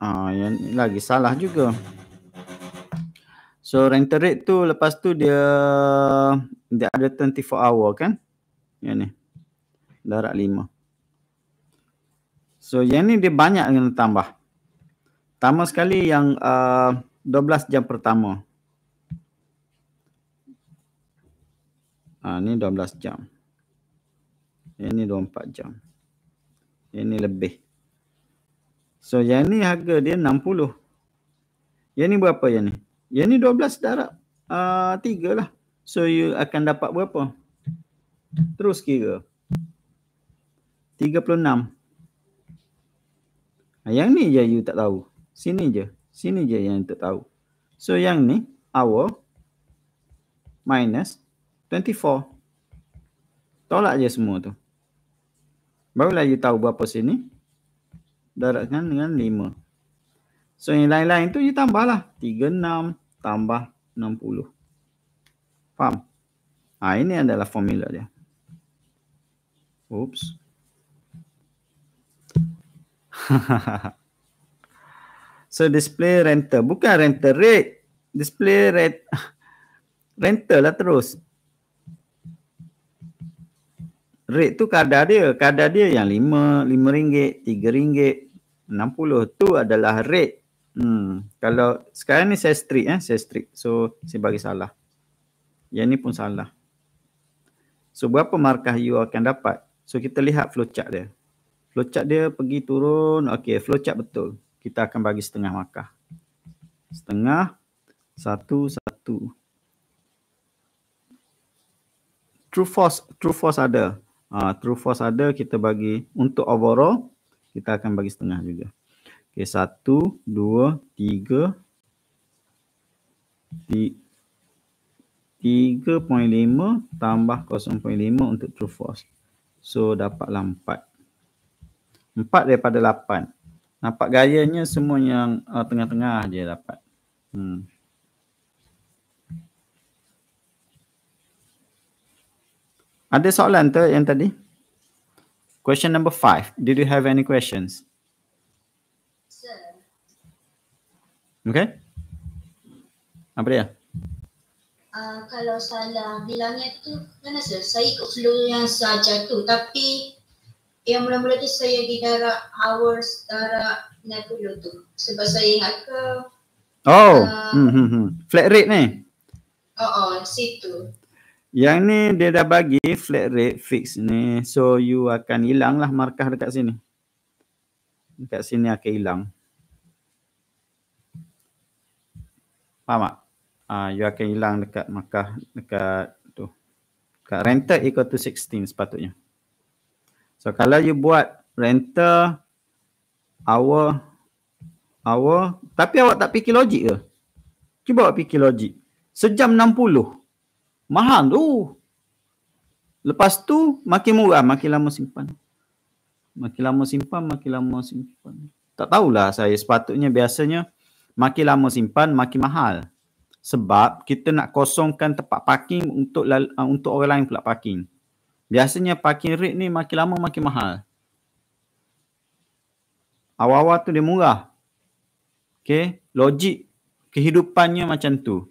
ah uh, yang lagi salah juga so rental rate tu lepas tu dia dia ada 24 hour kan yang ni darat 5 so yang ni dia banyak yang tambah pertama sekali yang uh, ah, 12 jam pertama Ah ha, ni 12 jam. Yang ni 24 jam. Yang ni lebih. So yang ni harga dia 60. Yang ni berapa yang ni? Yang ni 12 darab. Uh, lah. So you akan dapat berapa? Terus kira. 36. Ah, yang ni je you tak tahu. Sini je. Sini je yang tak tahu. So yang ni hour minus 24. Tolak je semua tu. Barulah you tahu berapa sini. Daratkan dengan 5. So yang lain-lain tu you tambahlah. 36 tambah 60. Faham? Ha, ini adalah formula dia. Oops. so display rental. Bukan rental rate. Display rate. rental lah terus rate tu kadar dia. Kadar dia yang lima, lima ringgit, tiga ringgit, enam puluh tu adalah rate. Hmm. Kalau sekarang ni saya strict eh, saya strict. So saya bagi salah. Yang ni pun salah. So berapa markah you akan dapat? So kita lihat flowchart dia. Flowchart dia pergi turun. Okay flowchart betul. Kita akan bagi setengah markah. Setengah. Satu, satu. True false, true false ada uh, true false ada kita bagi untuk overall kita akan bagi setengah juga. Okey satu, dua, tiga, tiga lima tambah kosong lima untuk true false. So dapatlah empat. Empat daripada lapan. Nampak gayanya semua yang ah, tengah-tengah uh, dia dapat. Hmm. Ada soalan ke yang tadi? Question number five. Did you have any questions? Sir. Okay. Apa dia? Uh, kalau salah bilangnya tu, mana sir? Saya ikut flow yang saja tu. Tapi yang mula-mula tu saya di darah hours darat 90 tu. Sebab saya ingat ke? Oh, uh, hmm hmm flat rate ni? Oh, oh, situ. Yang ni dia dah bagi flat rate fix ni. So you akan hilang lah markah dekat sini. Dekat sini akan hilang. Faham tak? Uh, you akan hilang dekat markah dekat tu. Dekat renter equal to 16 sepatutnya. So kalau you buat renter hour hour tapi awak tak fikir logik ke? Cuba awak fikir logik. Sejam 60 mahal tu. Oh. Lepas tu makin murah, makin lama simpan. Makin lama simpan, makin lama simpan. Tak tahulah saya sepatutnya biasanya makin lama simpan makin mahal. Sebab kita nak kosongkan tempat parking untuk uh, untuk orang lain pula parking. Biasanya parking rate ni makin lama makin mahal. Awal-awal tu dia murah. Okay. Logik kehidupannya macam tu.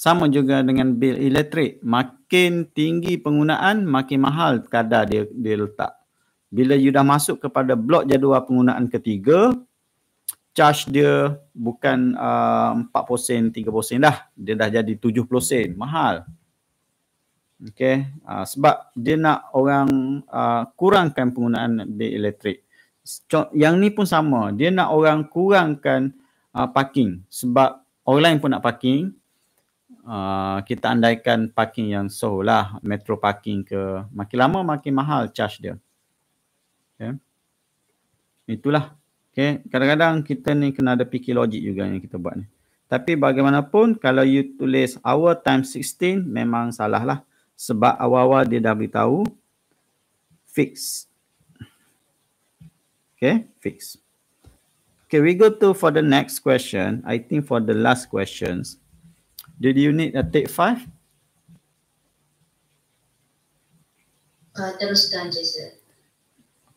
Sama juga dengan bil elektrik. Makin tinggi penggunaan, makin mahal kadar dia, dia letak. Bila you dah masuk kepada blok jadual penggunaan ketiga, charge dia bukan uh, 4 sen, 3 dah. Dia dah jadi 70 sen. Mahal. Okay. Uh, sebab dia nak orang uh, kurangkan penggunaan bil elektrik. Yang ni pun sama. Dia nak orang kurangkan uh, parking. Sebab orang lain pun nak parking uh, kita andaikan parking yang Soho lah, metro parking ke, makin lama makin mahal charge dia. Okay. Ya. Itulah. Okay. Kadang-kadang kita ni kena ada fikir logik juga yang kita buat ni. Tapi bagaimanapun kalau you tulis hour times 16 memang salah lah. Sebab awal-awal dia dah beritahu fix. Okay, fix. Okay, we go to for the next question. I think for the last questions. Did you need a take five? Ah, teruskan je,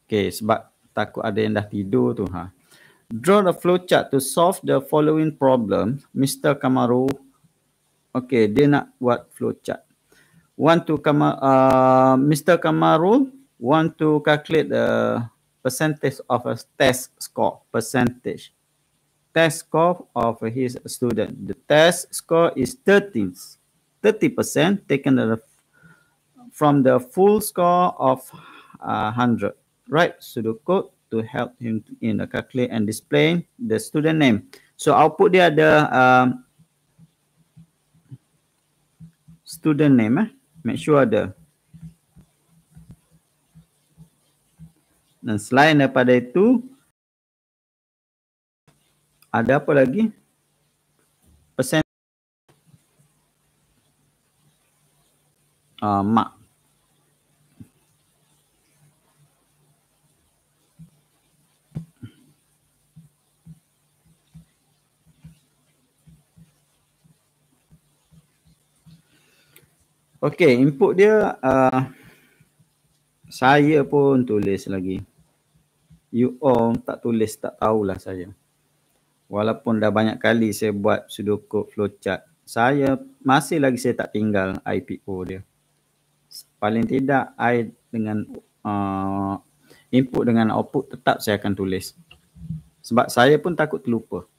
Okay, sebab takut ada yang dah tidur tu. Ha. Draw the flowchart to solve the following problem. Mr. Kamaru. Okay, dia nak buat flowchart. Want to come, uh, Mr. Kamaru want to calculate the percentage of a test score. Percentage. test score of his student. The test score is 30, 30% taken from the full score of uh, 100. Write pseudo code to help him in the calculate and display the student name. So output dia ada um, student name. Eh? Make sure the Dan selain daripada itu, Ada apa lagi? Persen. Uh, mak. Okay, input dia uh, saya pun tulis lagi. You all tak tulis, tak tahulah saya walaupun dah banyak kali saya buat sudoku flowchart saya masih lagi saya tak tinggal IPO dia paling tidak I dengan uh, input dengan output tetap saya akan tulis sebab saya pun takut terlupa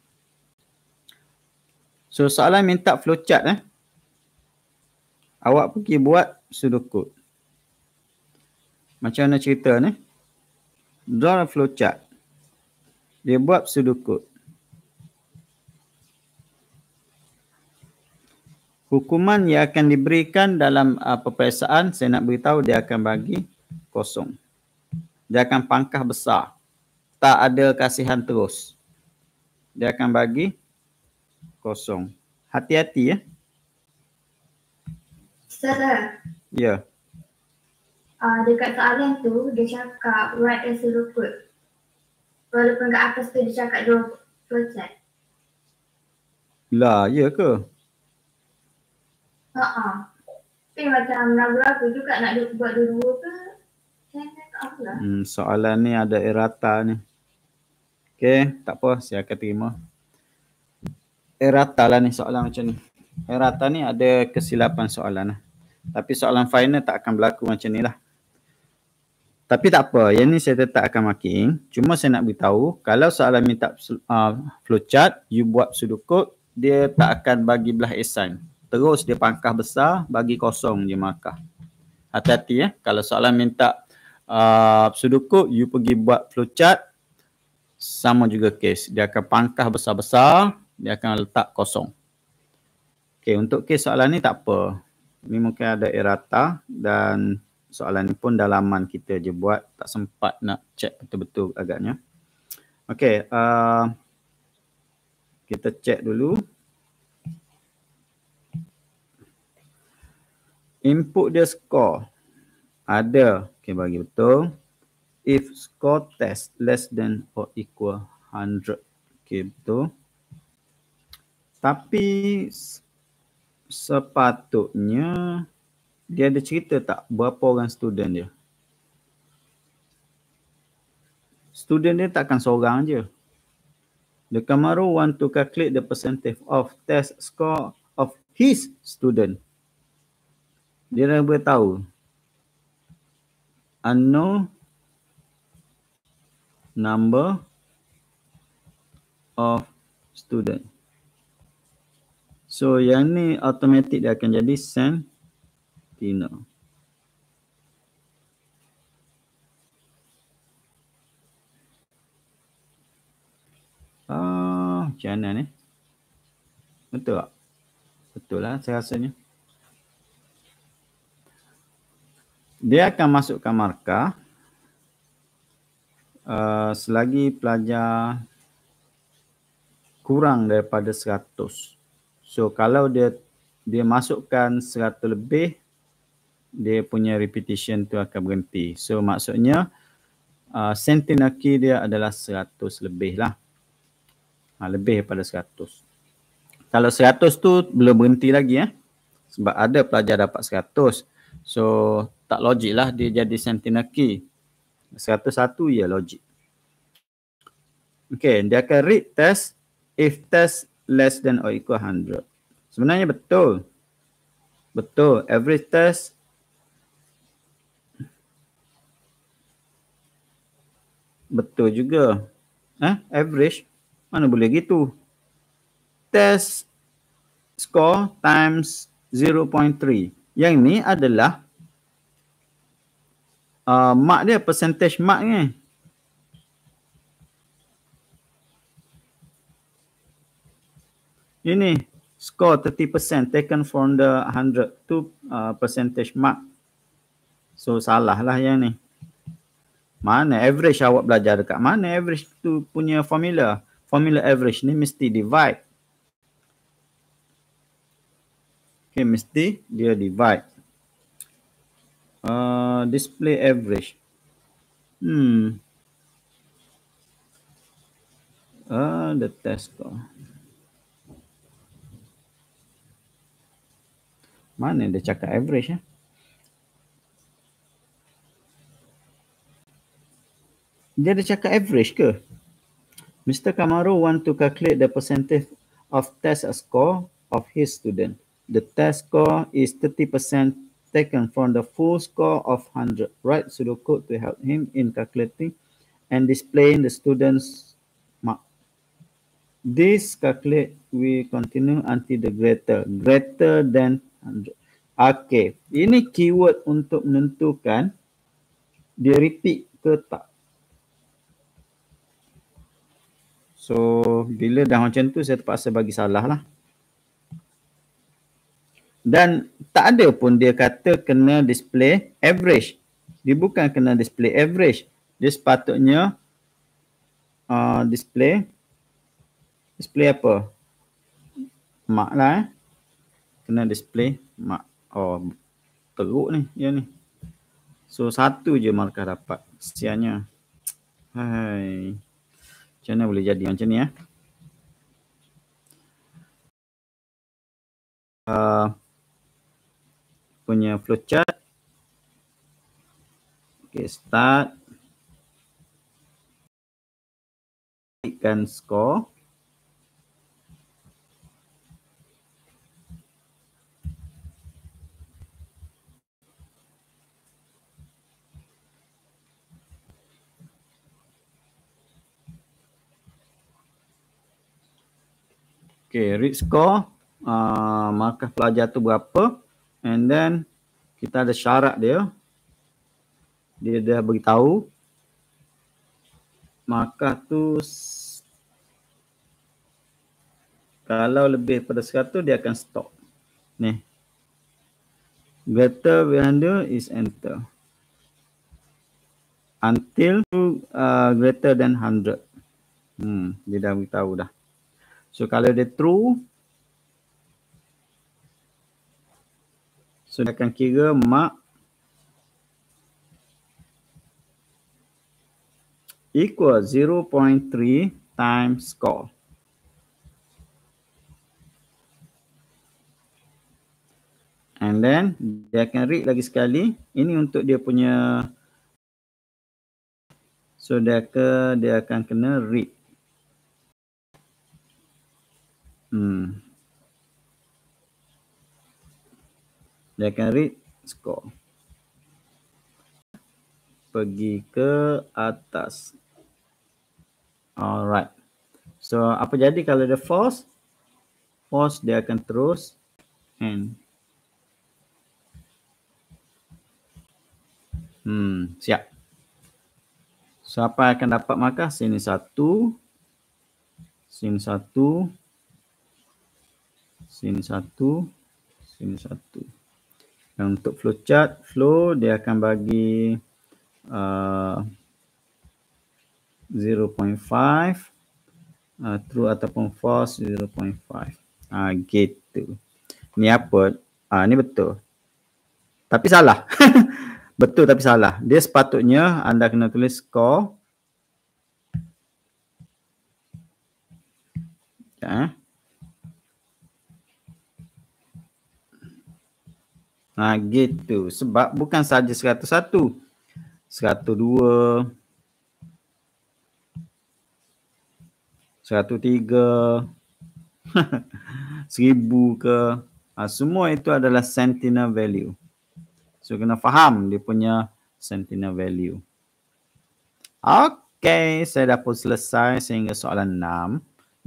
so soalan minta flowchart eh awak pergi buat sudoku macam mana cerita ni draw flowchart dia buat sudoku hukuman yang akan diberikan dalam uh, peperiksaan saya nak beritahu dia akan bagi kosong. Dia akan pangkah besar. Tak ada kasihan terus. Dia akan bagi kosong. Hati-hati ya. Ustazah. Ya. Uh, dekat soalan tu dia cakap right as a report. Walaupun kat atas tu dia cakap 2%. Lah, ya ke? Tapi macam ragu-ragu juga nak buat dua-dua ke? Saya tak tahu lah. Hmm, soalan ni ada erata ni. Okay, tak apa. Saya akan terima. Errata lah ni soalan macam ni. Erata ni ada kesilapan soalan lah. Tapi soalan final tak akan berlaku macam ni lah. Tapi tak apa. Yang ni saya tetap akan marking. Cuma saya nak beritahu, kalau soalan minta uh, flowchart, you buat sudut dia tak akan bagi belah assign terus dia pangkah besar bagi kosong je markah. Hati-hati ya. Kalau soalan minta uh, sudoku, you pergi buat flowchart. Sama juga kes. Dia akan pangkah besar-besar. Dia akan letak kosong. Okay, untuk kes soalan ni tak apa. Ni mungkin ada erata dan soalan ni pun dalaman kita je buat. Tak sempat nak check betul-betul agaknya. Okay, uh, kita check dulu. input dia score ada Okay, bagi betul if score test less than or equal 100 okey betul tapi sepatutnya dia ada cerita tak berapa orang student dia student dia takkan seorang je the camaro want to calculate the percentage of test score of his student dia dah beritahu. Ano number of student. So yang ni automatic dia akan jadi send tino. Ah, uh, macam mana ni? Betul tak? Betul lah saya rasanya. dia akan masukkan markah uh, selagi pelajar kurang daripada 100. So kalau dia dia masukkan 100 lebih dia punya repetition tu akan berhenti. So maksudnya uh, eh, sentinel dia adalah 100 lebih lah. Ha, lebih daripada 100. Kalau 100 tu belum berhenti lagi ya. Eh? Sebab ada pelajar dapat 100. So tak logik lah dia jadi sentinel key. 101 ya logik. Okay, dia akan read test if test less than or equal 100. Sebenarnya betul. Betul. Every test betul juga. Eh, average mana boleh gitu? Test score times 0.3. Yang ni adalah uh, mark dia percentage mark ni. Ini score 30% taken from the 100 to uh, percentage mark. So salah lah yang ni. Mana average awak belajar dekat mana average tu punya formula. Formula average ni mesti divide. Okay mesti dia divide uh, display average. Hmm. Ah, uh, the test. score. Mana dia cakap average? ya? Dia ada cakap average ke? Mr. Kamaru want to calculate the percentage of test score of his student. The test score is 30% taken from the full score of 100 right sudoku to help him in calculating and displaying the student's mark. This calculate will continue until the greater, greater than 100. Okay, ini keyword untuk menentukan dia repeat ke tak. So, bila dah macam tu saya terpaksa bagi salah lah dan tak ada pun dia kata kena display average dia bukan kena display average dia sepatutnya uh, display display apa mark lah eh. kena display mark oh teruk ni dia ni so satu je markah dapat sianya hai macam mana boleh jadi macam ni eh uh, punya flowchart. Okay, start. Ikan skor. Okay, read score. Uh, markah pelajar tu berapa? and then kita ada syarat dia dia dah beritahu maka tu kalau lebih pada 100 dia akan stop ni greater than is enter until uh, greater than 100 hmm dia dah beritahu dah so kalau dia true So dia akan kira mak equal 0.3 times call. And then dia akan read lagi sekali. Ini untuk dia punya so dia ke dia akan kena read. Hmm. Dia akan read skor. Pergi ke atas. Alright. So, apa jadi kalau dia false? False dia akan terus. end. Hmm, siap. Siapa so, akan dapat markah? Sini satu. Sini satu. Sini satu. Sini satu. Sini satu. Dan untuk flowchart, flow dia akan bagi uh, 0.5 uh, true ataupun false 0.5. Ah uh, gitu. Ni apa? Ah uh, ni betul. Tapi salah. betul tapi salah. Dia sepatutnya anda kena tulis score. Ya. Okay. Ha, gitu. Sebab bukan saja 101. 102. 103. 104. seribu ke ha, semua itu adalah sentinel value so kena faham dia punya sentinel value okay saya dah pun selesai sehingga soalan 6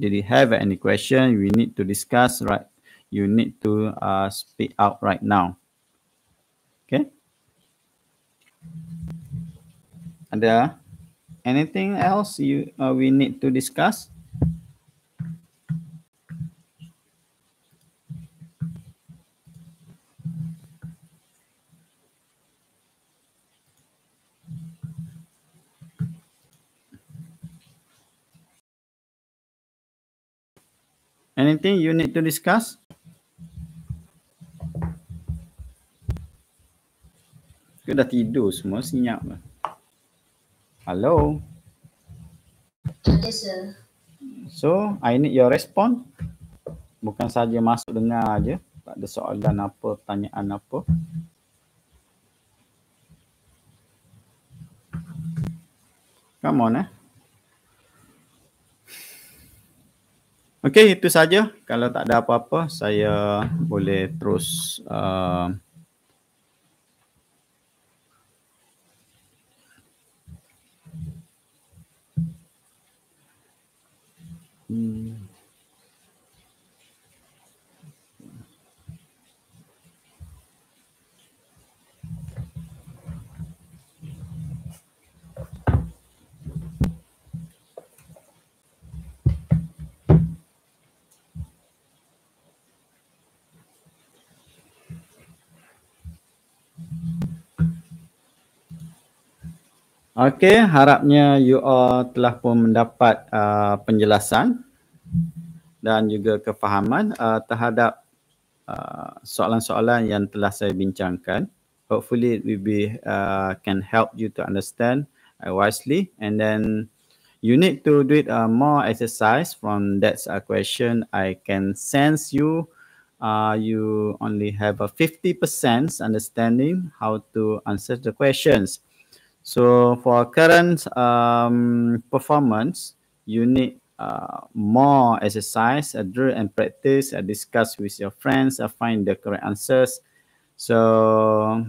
jadi have any question you need to discuss right you need to uh, speak out right now Okay. There. anything else you uh, we need to discuss? Anything you need to discuss? Ke dah tidur semua senyap lah. Hello. Yes, sir. So, I need your response. Bukan saja masuk dengar aja. Tak ada soalan apa, pertanyaan apa. Come on eh. Okay, itu saja. Kalau tak ada apa-apa, saya boleh terus uh, 嗯。Okey, harapnya you all telah pun mendapat uh, penjelasan dan juga kefahaman uh, terhadap uh, soalan-soalan yang telah saya bincangkan. Hopefully it will be uh, can help you to understand uh, wisely and then you need to do it uh, more exercise from that's a question I can sense you uh, you only have a 50% understanding how to answer the questions. So for current um, performance, you need uh, more exercise, a drill and practice, uh, discuss with your friends, and find the correct answers. So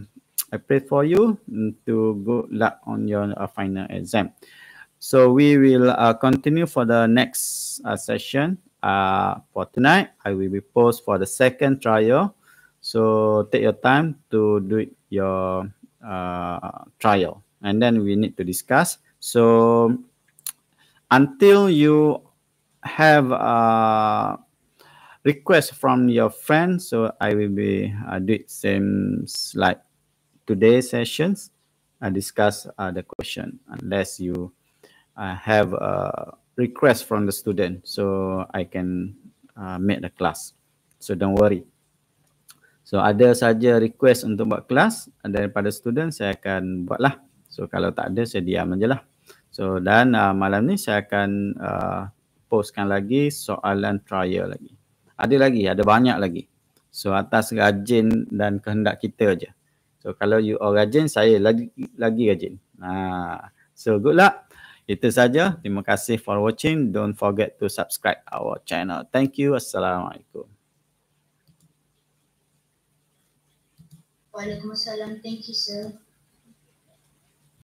I pray for you mm, to good luck on your uh, final exam. So we will uh, continue for the next uh, session uh, for tonight. I will be post for the second trial. So take your time to do your uh, trial. and then we need to discuss so until you have a request from your friend so i will be uh, do the same like today's sessions I uh, discuss uh, the question unless you uh, have a request from the student so i can uh, make the class so don't worry so ada saja request untuk buat kelas uh, daripada student saya akan buatlah So kalau tak ada saya diam je lah. So dan uh, malam ni saya akan uh, postkan lagi soalan trial lagi. Ada lagi, ada banyak lagi. So atas rajin dan kehendak kita je. So kalau you all rajin, saya lagi lagi rajin. Nah, so good luck. Itu saja. Terima kasih for watching. Don't forget to subscribe our channel. Thank you. Assalamualaikum. Waalaikumsalam. Thank you, sir.